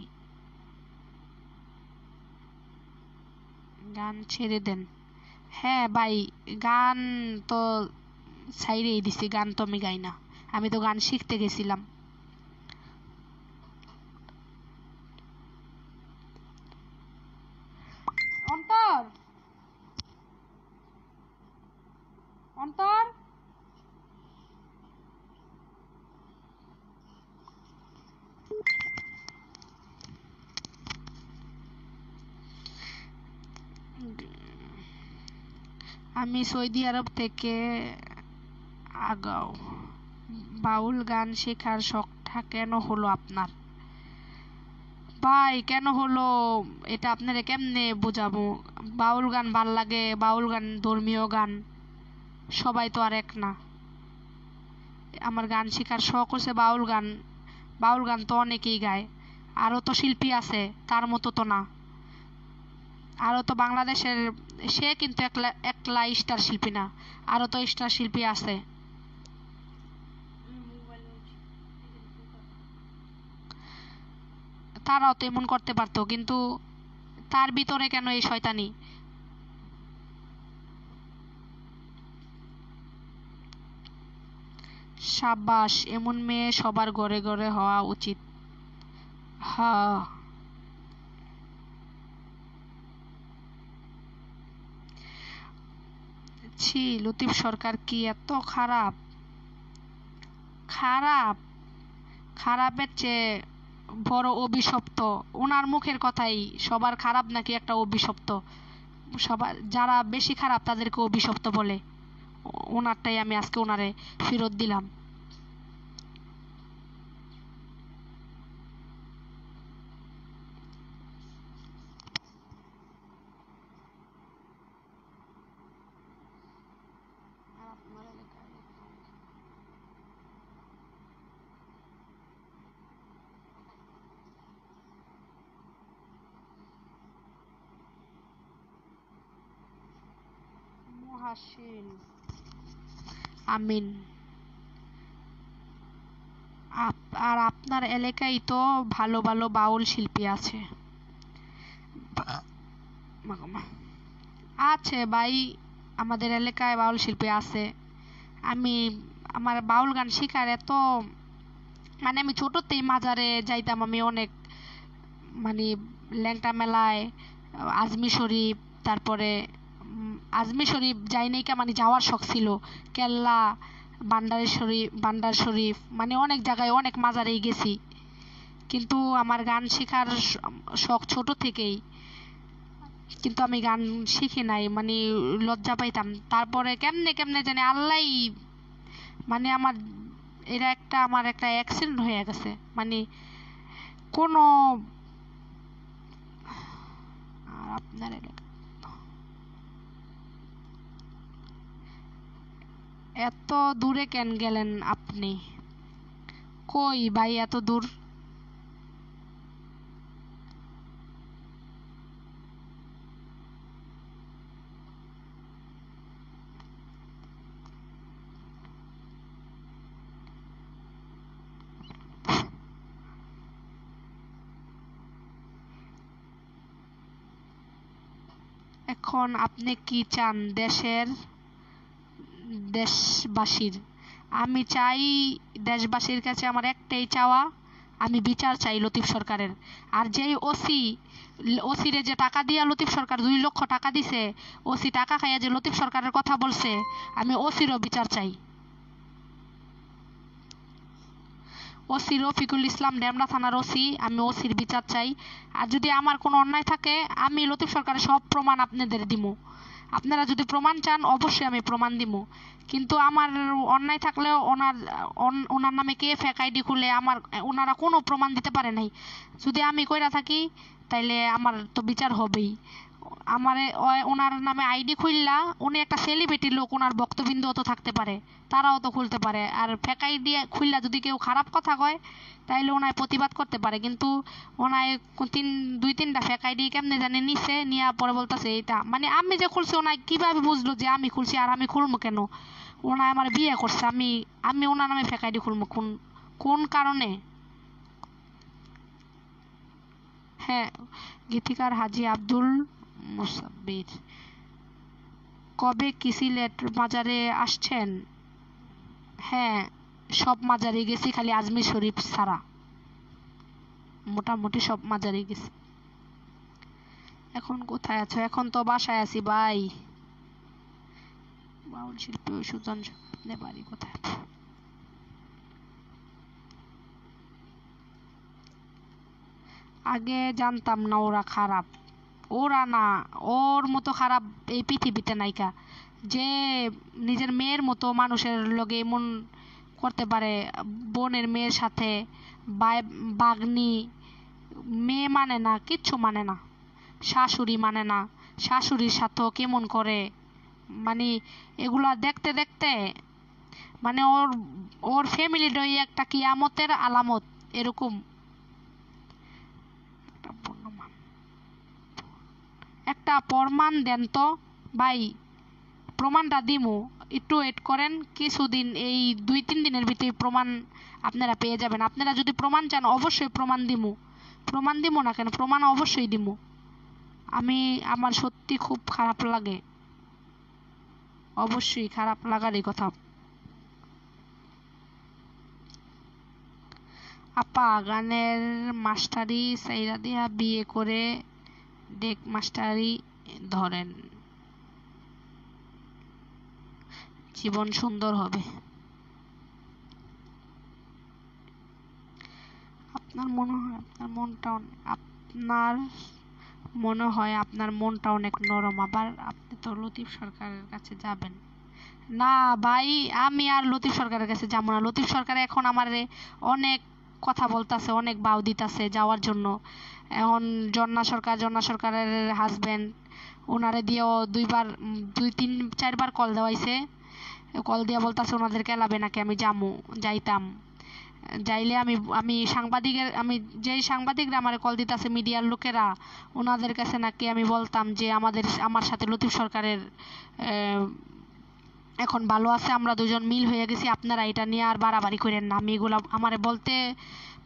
গান ছেড়ে দেন হ্যাঁ ভাই গান তো ছাইড়েই দিছি গান তো আমি গাই না আমি তো গান শিখতে গেছিলাম অন্তর অন্তর আমি সৌদি আরব থেকে আগাও বাউল গান শেখার শখটা কেন হলো আপনার ভাই কেন হলো এটা আপনারা কেমনে বোঝাবো বাউল গান ভাল লাগে বাউল গান ধর্মীয় গান সবাই তো আর এক না আমার গান শেখার শখ হচ্ছে বাউল গান বাউল গান তো অনেকেই গায় আরও তো শিল্পী আছে তার মতো তো না আরও তো বাংলাদেশের সে কিন্তু একলা একলা স্টার শিল্পী না আরও তো স্টার শিল্পী আছে তারাও তো এমন করতে পারতো কিন্তু তার ভিতরে কেন এই শয়তানি সাবাস এমন মেয়ে সবার ঘরে ঘরে হওয়া উচিত হা ছি লতিফ সরকার কি এত খারাপ খারাপ খারাপের চেয়ে বড় অভিশপ্ত ওনার মুখের কথাই সবার খারাপ নাকি একটা অভিশপ্ত সবার যারা বেশি খারাপ তাদেরকে অভিশপ্ত বলে ওনারটাই আমি আজকে ওনারে ফেরত দিলাম মহাশি আমিন আর আপনার এলাকায় তো ভালো ভালো বাউল শিল্পী আছে আছে ভাই আমাদের এলাকায় বাউল শিল্পী আছে আমি আমার বাউল গান শেখার এত মানে আমি ছোটোতেই মাজারে যাইতাম আমি অনেক মানে ল্যাংটা মেলায় আজমি শরীফ তারপরে আজমির শরীফ যাই নাই মানে যাওয়ার শখ ছিল কেল্লা বান্ডার শরীফ বান্ডার শরীফ মানে অনেক জায়গায় অনেক মাজারেই গেছি কিন্তু আমার গান শেখার শখ ছোট থেকেই কিন্তু আমি গান শিখি নাই মানে লজ্জা পাইতাম তারপরে কেমনে কেমনে জানি আল্লাহ মানে আমার এটা একটা আমার একটা অ্যাক্সিডেন্ট হয়ে গেছে মানে কোনো আপনার এলাকা এত দূরে কেন গেলেন আপনি কই ভাই এত দূর এখন আপনি কি চান দেশের দেশবাসীর আমি চাই দেশবাসীর কাছে আমার একটাই চাওয়া আমি বিচার চাই লতিফ সরকারের আর যেই ওসি ওসিরে যে টাকা দিয়া লতিফ সরকার দুই লক্ষ টাকা দিছে ওসি টাকা খাইয়া যে লতিফ সরকারের কথা বলছে আমি ওসিরও বিচার চাই ওসি রফিকুল ইসলাম ডেমরা থানার ওসি আমি ওসির বিচার চাই আর যদি আমার কোনো অন্যায় থাকে আমি লতিফ সরকারের সব প্রমাণ আপনাদের দিব আপনারা যদি প্রমাণ চান অবশ্যই আমি প্রমাণ দিব কিন্তু আমার অন্যায় থাকলেও ওনার ওনার নামে কে ফেক আইডি খুলে আমার ওনারা কোনো প্রমাণ দিতে পারে নাই যদি আমি কইরা থাকি তাইলে আমার তো বিচার হবেই আমার ওনার নামে আইডি খুললা উনি একটা সেলিব্রিটির লোক ওনার বক্তবৃন্দ তো থাকতে পারে তারাও তো খুলতে পারে আর ফেক আইডি খুললা যদি কেউ খারাপ কথা কয় তাইলে ওনায় প্রতিবাদ করতে পারে কিন্তু ওনায় তিন দুই তিনটা ফেক আইডি কেমনে জানি নিছে নিয়ে পরে বলতেছে এইটা মানে আমি যে খুলছি ওনায় কীভাবে বুঝলো যে আমি খুলছি আর আমি খুলবো কেন ওনায় আমার বিয়ে করছে আমি আমি ওনার নামে ফেক আইডি খুলবো কোন কোন কারণে হ্যাঁ গীতিকার হাজি আব্দুল মুসাব্বির কবে কি সিলেট মাজারে আসছেন হ্যাঁ সব মাজারে গেছি খালি আজমি শরীফ ছাড়া মোটামুটি সব মাজারে গেছি এখন কোথায় আছো এখন তো বাসায় আছি ভাই বাউল শিল্পী সুজন বাড়ি কোথায় আগে জানতাম না ওরা খারাপ ওরা না ওর মতো খারাপ এই পৃথিবীতে নাইকা যে নিজের মেয়ের মতো মানুষের লগে এমন করতে পারে বোনের মেয়ের সাথে বাগনি মেয়ে মানে না কিচ্ছু মানে না শাশুড়ি মানে না শাশুড়ির সাথেও কেমন করে মানে এগুলা দেখতে দেখতে মানে ওর ওর ফ্যামিলিটাই একটা কিয়ামতের আলামত এরকম একটা প্রমাণ দেন তো ভাই প্রমাণটা দিমু একটু এড করেন কিছুদিন এই দুই তিন দিনের ভিতরে প্রমাণ আপনারা পেয়ে যাবেন আপনারা যদি প্রমাণ চান অবশ্যই প্রমাণ দিমু প্রমাণ দিমু না কেন প্রমাণ অবশ্যই দিমু আমি আমার সত্যি খুব খারাপ লাগে অবশ্যই খারাপ লাগারই কথা আপা গানের মাস্টারি সাইরা দিয়া বিয়ে করে ডেক মাস্টারি ধরেন জীবন সুন্দর হবে আপনার মনে হয় আপনার মনটা আপনার মনে হয় আপনার মনটা অনেক নরম আবার আপনি তো লতিফ সরকারের কাছে যাবেন না ভাই আমি আর লতিফ সরকারের কাছে যাবো না লতিফ সরকার এখন আমার অনেক কথা বলতাছে অনেক বাউ দিতাছে যাওয়ার জন্য এখন জন্না সরকার জন্না সরকারের হাজব্যান্ড ওনারে দিয়েও দুইবার দুই তিন চারবার কল দেওয়াইছে কল দিয়ে বলতাছে ওনাদেরকে এলাবে নাকি আমি যামু যাইতাম যাইলে আমি আমি সাংবাদিকের আমি যেই সাংবাদিকরা আমার কল দিতেছে মিডিয়ার লোকেরা ওনাদের কাছে নাকি আমি বলতাম যে আমাদের আমার সাথে লতিফ সরকারের এখন ভালো আছে আমরা দুজন মিল হয়ে গেছি আপনারা এটা নিয়ে আর বাড়াবাড়ি করেন না আমি এগুলো আমারে বলতে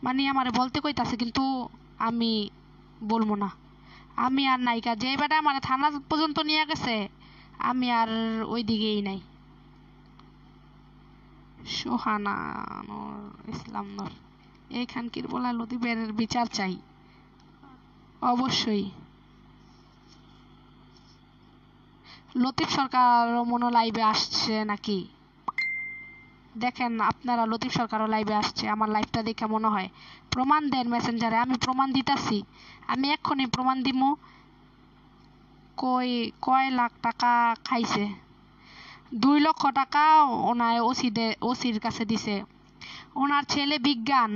মানে আমারে বলতে কইতাছে কিন্তু আমি বলবো না আমি আর নায়িকা যে বেটা মানে থানা পর্যন্ত নিয়ে গেছে আমি আর ওই দিকেই নাই সোহানানুর ইসলাম নর এই খানকির বলা লতিফের বিচার চাই অবশ্যই লতিফ সরকার মনো লাইভে আসছে নাকি দেখেন আপনারা লতিফ সরকারও লাইভে আসছে আমার লাইভটা দেখে মনে হয় প্রমাণ দেন মেসেঞ্জারে আমি প্রমাণ দিতাছি আমি এক্ষুনি প্রমাণ দিমু কই কয় লাখ টাকা খাইছে দুই লক্ষ টাকা ওনায় ওসিদে ওসির কাছে দিছে ওনার ছেলে বিজ্ঞান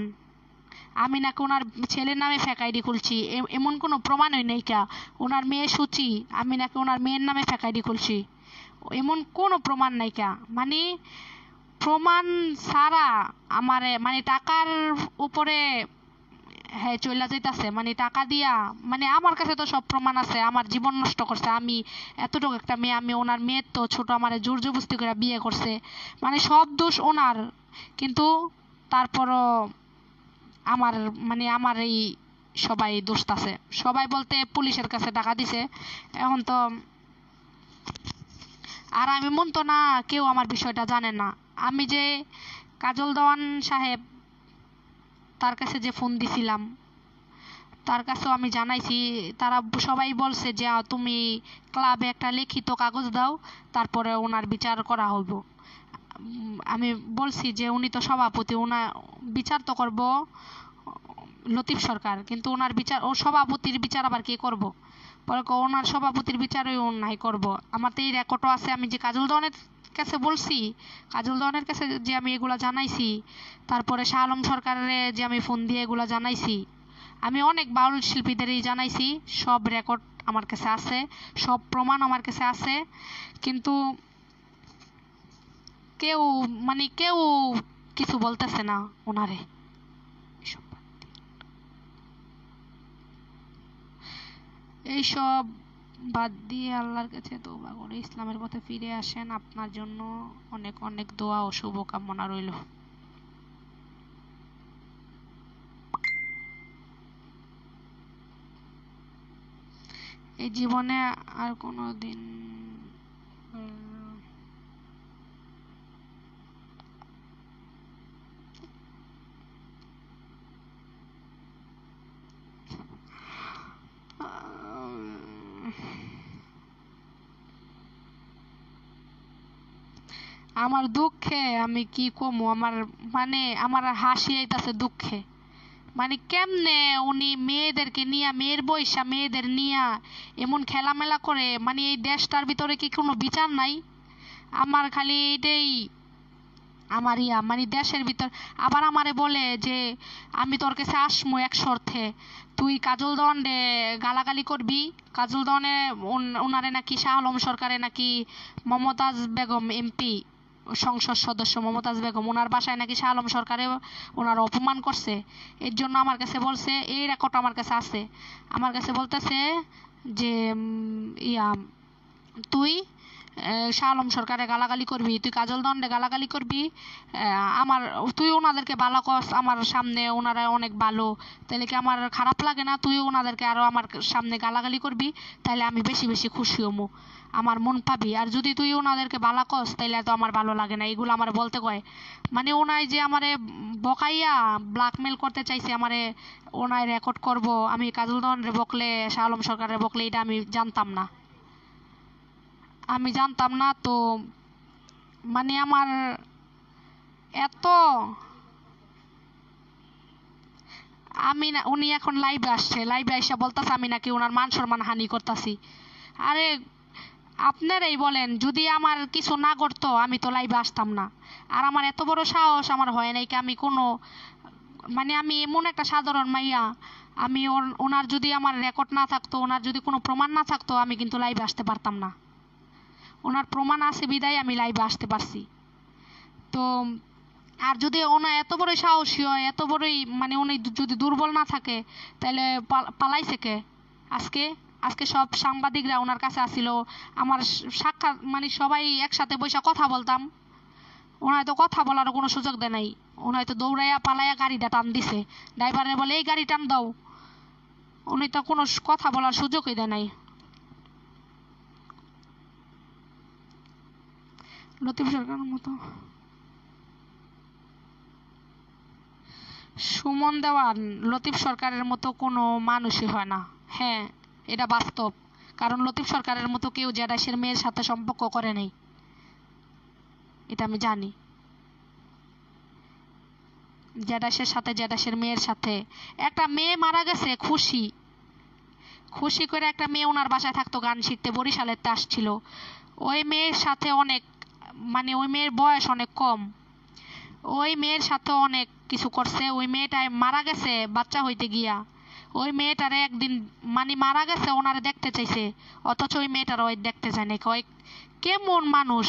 আমি নাকি ওনার ছেলের নামে ফ্যাকাইডি খুলছি এমন কোনো প্রমাণই নেই কা ওনার মেয়ে সূচি আমি নাকি ওনার মেয়ের নামে ফ্যাকাইডি খুলছি এমন কোনো প্রমাণ নাই কা মানে প্রমাণ ছাড়া আমারে মানে টাকার উপরে হ্যাঁ চলে যাইতাছে মানে টাকা দিয়া মানে আমার কাছে তো সব প্রমাণ আছে আমার জীবন নষ্ট করছে আমি এতটুকু একটা মেয়ে আমি ওনার মেয়ের তো ছোট আমার জোর জবস্তি করে বিয়ে করছে মানে সব দোষ ওনার কিন্তু তারপরও আমার মানে আমার এই সবাই দোষতাছে সবাই বলতে পুলিশের কাছে টাকা দিছে এখন তো আর আমি মন তো না কেউ আমার বিষয়টা জানে না আমি যে কাজল দেওয়ান সাহেব তার কাছে যে ফোন দিছিলাম তার কাছেও আমি জানাইছি তারা সবাই বলছে যে তুমি ক্লাবে একটা লিখিত কাগজ দাও তারপরে ওনার বিচার করা হবো আমি বলছি যে উনি তো সভাপতি ওনার বিচার তো করব লতিফ সরকার কিন্তু ওনার বিচার ও সভাপতির বিচার আবার কে করব পরে ওনার সভাপতির বিচারই অন্যায় করব আমার তো এই রেকর্ডও আছে আমি যে কাজল দনের কাছে বলছি কাজল দেওয়ানের কাছে যে আমি এগুলা জানাইছি তারপরে শাহ আলম সরকারের যে আমি ফোন দিয়ে এগুলা জানাইছি আমি অনেক বাউল শিল্পীদেরই জানাইছি সব রেকর্ড আমার কাছে আছে সব প্রমাণ আমার কাছে আছে কিন্তু কেউ মানে কেউ কিছু বলতেছে না ওনারে এইসব বাদ দিয়ে আল্লাহর কাছে তৌবা করে ইসলামের পথে ফিরে আসেন আপনার জন্য অনেক অনেক দোয়া ও শুভকামনা রইল এই জীবনে আর কোনো দিন আমার দুঃখে আমি কি কমু আমার মানে আমার হাসি আইতাছে দুঃখে মানে কেমনে উনি মেয়েদেরকে নিয়া মেয়ের বয়সা মেয়েদের নিয়া এমন খেলামেলা করে মানে এই দেশটার ভিতরে কি কোনো বিচার নাই আমার খালি এটাই আমার ইয়া মানে দেশের ভিতর আবার আমারে বলে যে আমি তোর কাছে আসমো এক শর্তে তুই কাজল দণ্ডে গালাগালি করবি কাজল দণ্ডে ওনারে নাকি শাহ আলম সরকারে নাকি মমতাজ বেগম এমপি সংসদ সদস্য মমতাজ বেগম ওনার বাসায় নাকি শাহ আলম সরকারে ওনার অপমান করছে এর জন্য আমার কাছে বলছে এই রেকর্ড আমার কাছে আছে আমার কাছে বলতেছে যে ইয়া তুই শাহ আলম সরকারে গালাগালি করবি তুই কাজল দণ্ডে গালাগালি করবি আমার তুই ওনাদেরকে ভালো কস আমার সামনে ওনারা অনেক ভালো তাহলে কি আমার খারাপ লাগে না তুই ওনাদেরকে আরও আমার সামনে গালাগালি করবি তাহলে আমি বেশি বেশি খুশি হমু আমার মন পাবি আর যদি তুই ওনাদেরকে বালা কস তাইলে তো আমার ভালো লাগে না এগুলো আমার বলতে কয় মানে ওনায় যে আমারে বকাইয়া ব্ল্যাকমেল করতে চাইছে আমারে ওনায় রেকর্ড করব আমি কাজল দনরে বকলে শাহ আলম সরকারের বকলে এটা আমি জানতাম না আমি জানতাম না তো মানে আমার এত আমি না উনি এখন লাইভে আসছে লাইভে এসে বলতেছে আমি নাকি ওনার মান সম্মান হানি করতাছি আরে আপনারাই বলেন যদি আমার কিছু না করতো আমি তো লাইভে আসতাম না আর আমার এত বড় সাহস আমার হয় নাই কি আমি কোনো মানে আমি এমন একটা সাধারণ মাইয়া আমি ওনার যদি আমার রেকর্ড না থাকতো ওনার যদি কোনো প্রমাণ না থাকতো আমি কিন্তু লাইভে আসতে পারতাম না ওনার প্রমাণ আছে বিদায় আমি লাইভে আসতে পারছি তো আর যদি ওনা এত বড়ই সাহসী হয় এত বড়ই মানে উনি যদি দুর্বল না থাকে তাহলে পালাইছে কে আজকে আজকে সব সাংবাদিকরা ওনার কাছে আসিল আমার সাক্ষাৎ মানে সবাই একসাথে বসে কথা বলতাম ওনায় তো কথা বলার কোনো সুযোগ দেয় নাই ওনায় তো দৌড়াইয়া পালাইয়া গাড়িটা টান দিছে ড্রাইভারে বলে এই গাড়ি টান দাও উনি তো কোনো কথা বলার সুযোগই দেয় নাই লতিফ সরকারের মতো সুমন দেওয়ান লতিফ সরকারের মতো কোনো মানুষই হয় না হ্যাঁ এটা বাস্তব কারণ লতিফ সরকারের মতো কেউ জেডাইসের মেয়ের সাথে সম্পর্ক করে নেই এটা আমি জানি জেডাইসের সাথে জেডাইসের মেয়ের সাথে একটা মেয়ে মারা গেছে খুশি খুশি করে একটা মেয়ে ওনার বাসায় থাকতো গান শিখতে বরিশালের তাস ছিল ওই মেয়ের সাথে অনেক মানে ওই মেয়ের বয়স অনেক কম ওই মেয়ের সাথে অনেক কিছু করছে ওই মেয়েটায় মারা গেছে বাচ্চা হইতে গিয়া ওই মেয়েটার একদিন মানে মারা গেছে ওনারে দেখতে চাইছে অথচ ওই মেয়েটার ওই দেখতে চায় না কয় কেমন মানুষ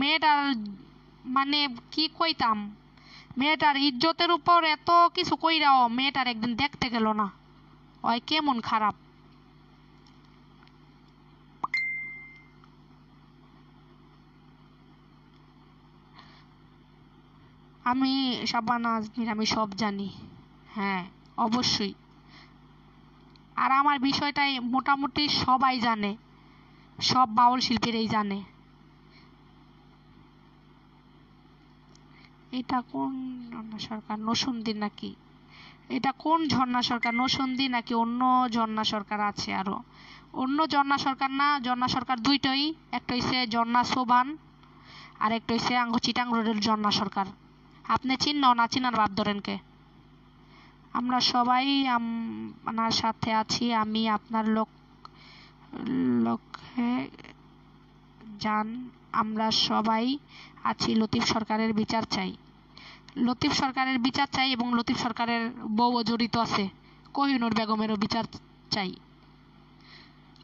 মেয়েটার মানে কি কইতাম মেয়েটার ইজ্জতের উপর এত কিছু কইরাও মেয়েটার একদিন দেখতে গেল না ওই কেমন খারাপ আমি শাবানা আজমির আমি সব জানি হ্যাঁ অবশ্যই আর আমার বিষয়টাই মোটামুটি সবাই জানে সব বাউল শিল্পীরাই জানে এটা কোন ঝর্ণা সরকার নসুন্দি নাকি এটা কোন ঝর্ণা সরকার নসুন্দি নাকি অন্য ঝর্ণা সরকার আছে আরও অন্য ঝর্ণা সরকার না ঝর্ণা সরকার দুইটাই একটা হচ্ছে ঝর্ণা সোবান আর একটা হচ্ছে আঙ্গু চিটাং রোডের ঝর্ণা সরকার আপনি চিন্ন না চিনার বাপ ধরেন কে আমরা সবাই আপনার সাথে আছি আমি আপনার লোক লক্ষ্যে যান আমরা সবাই আছি লতিফ সরকারের বিচার চাই লতিফ সরকারের বিচার চাই এবং লতিফ সরকারের বউও জড়িত আছে কোহিনুর বেগমেরও বিচার চাই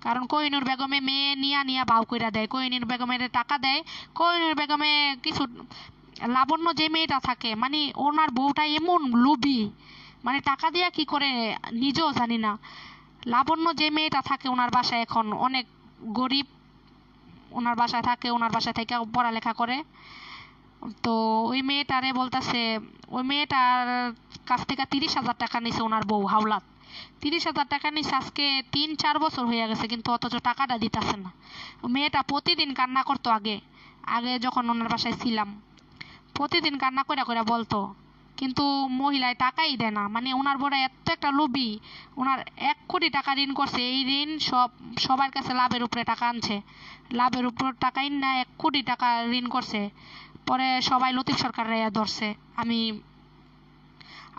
কারণ কোহিনুর বেগমে মেয়ে নিয়া নিয়া বাউ কইরা দেয় কোহিনুর বেগমের টাকা দেয় কোহিনুর বেগমে কিছু লাবণ্য যে মেয়েটা থাকে মানে ওনার বউটা এমন লোভী মানে টাকা দিয়া কি করে নিজেও জানি না লাবণ্য যে মেয়েটা থাকে ওনার বাসায় এখন অনেক গরিব ওনার বাসায় থাকে ওনার বাসায় থেকে পড়ালেখা করে তো ওই মেয়েটারে বলতাছে ওই মেয়েটার কাছ থেকে তিরিশ হাজার টাকা নিছে ওনার বউ হাওলাত তিরিশ হাজার টাকা নিছে আজকে তিন চার বছর হয়ে গেছে কিন্তু অথচ টাকাটা দিতেছে না মেয়েটা প্রতিদিন কান্না করতো আগে আগে যখন ওনার বাসায় ছিলাম প্রতিদিন কান্না করে করে বলতো কিন্তু মহিলায় টাকাই দেয় না মানে ওনার বড় এত একটা লোভী ওনার এক কোটি টাকা ঋণ করছে এই ঋণ সব সবার কাছে লাভের উপরে টাকা আনছে লাভের উপর টাকাই না এক কোটি টাকা ঋণ করছে পরে সবাই লতিফ সরকার ধরছে আমি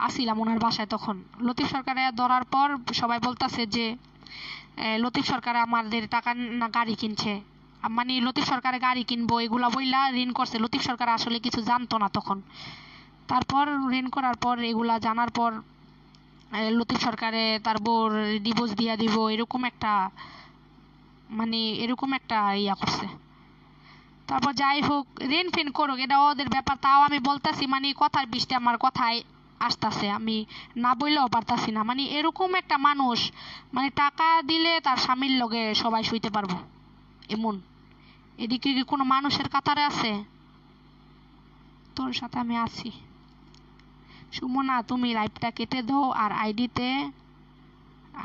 আসিলাম ওনার বাসায় তখন লতিফ সরকারে ধরার পর সবাই বলতাছে যে লতিফ সরকার আমাদের টাকা না গাড়ি কিনছে মানে লতিফ সরকারে গাড়ি কিনবো এগুলা বইলা ঋণ করছে লতিফ সরকার আসলে কিছু জানতো না তখন তারপর রেন করার পর এগুলা জানার পর লতিফ সরকারে তার ডিভোর্স দিয়া দিব এরকম একটা মানে এরকম একটা ইয়া করছে তারপর যাই হোক ঋণ ফেন করুক এটা ওদের ব্যাপার তাও আমি বলতাছি মানে কথার বিষটা আমার কথায় আসতেছে আমি না বললেও পারতাছি না মানে এরকম একটা মানুষ মানে টাকা দিলে তার স্বামীর লগে সবাই শুইতে পারবো এমন এদিকে কি কোনো মানুষের কাতারে আছে তোর সাথে আমি আছি সুমনা তুমি লাইভটা কেটে দাও আর আইডিতে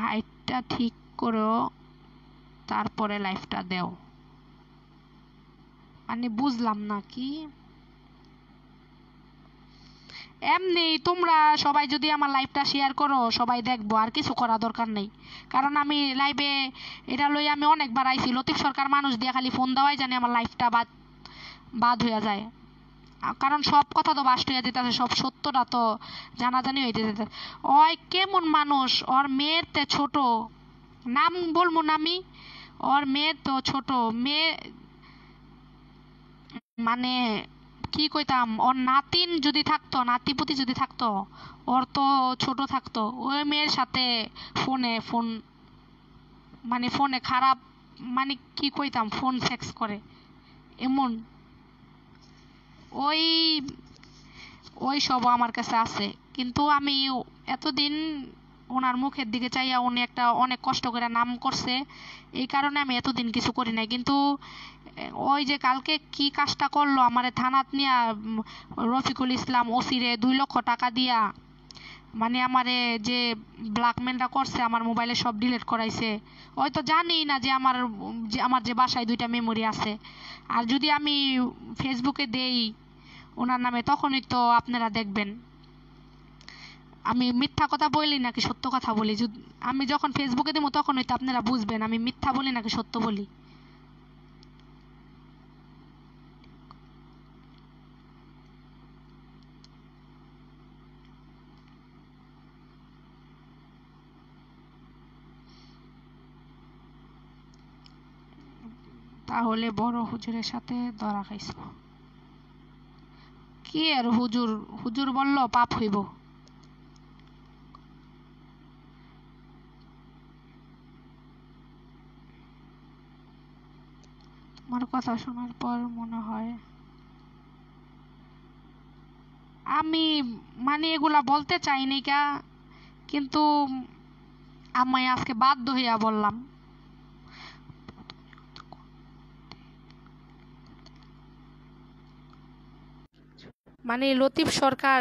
হাইটটা ঠিক করো তারপরে লাইভটা দেও মানে বুঝলাম না কি এমনি তোমরা সবাই যদি আমার লাইভটা শেয়ার করো সবাই দেখবো আর কিছু করা দরকার নেই কারণ আমি লাইভে এটা লই আমি অনেকবার আইছি লতিফ সরকার মানুষ দিয়ে খালি ফোন দেওয়াই জানি আমার লাইফটা বাদ বাদ হয়ে যায় কারণ সব কথা তো বাস্ট হইয়া যেতেছে সব সত্যটা তো জানাজানি হইতে ওই কেমন মানুষ ওর মেয়ের তে ছোট নাম বলবো না আমি ওর মেয়ের তো ছোট মেয়ে মানে কি কইতাম ওর নাতিন যদি থাকতো নাতিপুতি যদি থাকতো ওর তো ছোট থাকতো ওই মেয়ের সাথে ফোনে ফোন মানে ফোনে খারাপ মানে কি কইতাম ফোন সেক্স করে এমন ওই ওই সব আমার কাছে আছে কিন্তু আমি এতদিন ওনার মুখের দিকে চাইয়া উনি একটা অনেক কষ্ট করে নাম করছে এই কারণে আমি এতদিন কিছু করি নাই কিন্তু ওই যে কালকে কি কাজটা করলো আমার থানাত নিয়া রফিকুল ইসলাম ওসিরে দুই লক্ষ টাকা দিয়া মানে আমারে যে ব্ল্যাকমেলটা করছে আমার মোবাইলে সব ডিলিট করাইছে হয়তো জানি না যে আমার যে আমার যে বাসায় দুইটা মেমোরি আছে আর যদি আমি ফেসবুকে দেই ওনার নামে তখনই তো আপনারা দেখবেন আমি মিথ্যা কথা বলি নাকি সত্য কথা বলি আমি যখন ফেসবুকে দেবো তখনই তো আপনারা বুঝবেন আমি মিথ্যা বলি নাকি সত্য বলি তাহলে বড় হুজুরের সাথে ধরা খাইছিল কি আর হুজুর হুজুর বলল পাপ হইব আমার কথা শোনার পর মনে হয় আমি মানে এগুলা বলতে চাইনি কিন্তু আমায় আজকে বাধ্য হইয়া বললাম মানে লতিফ সরকার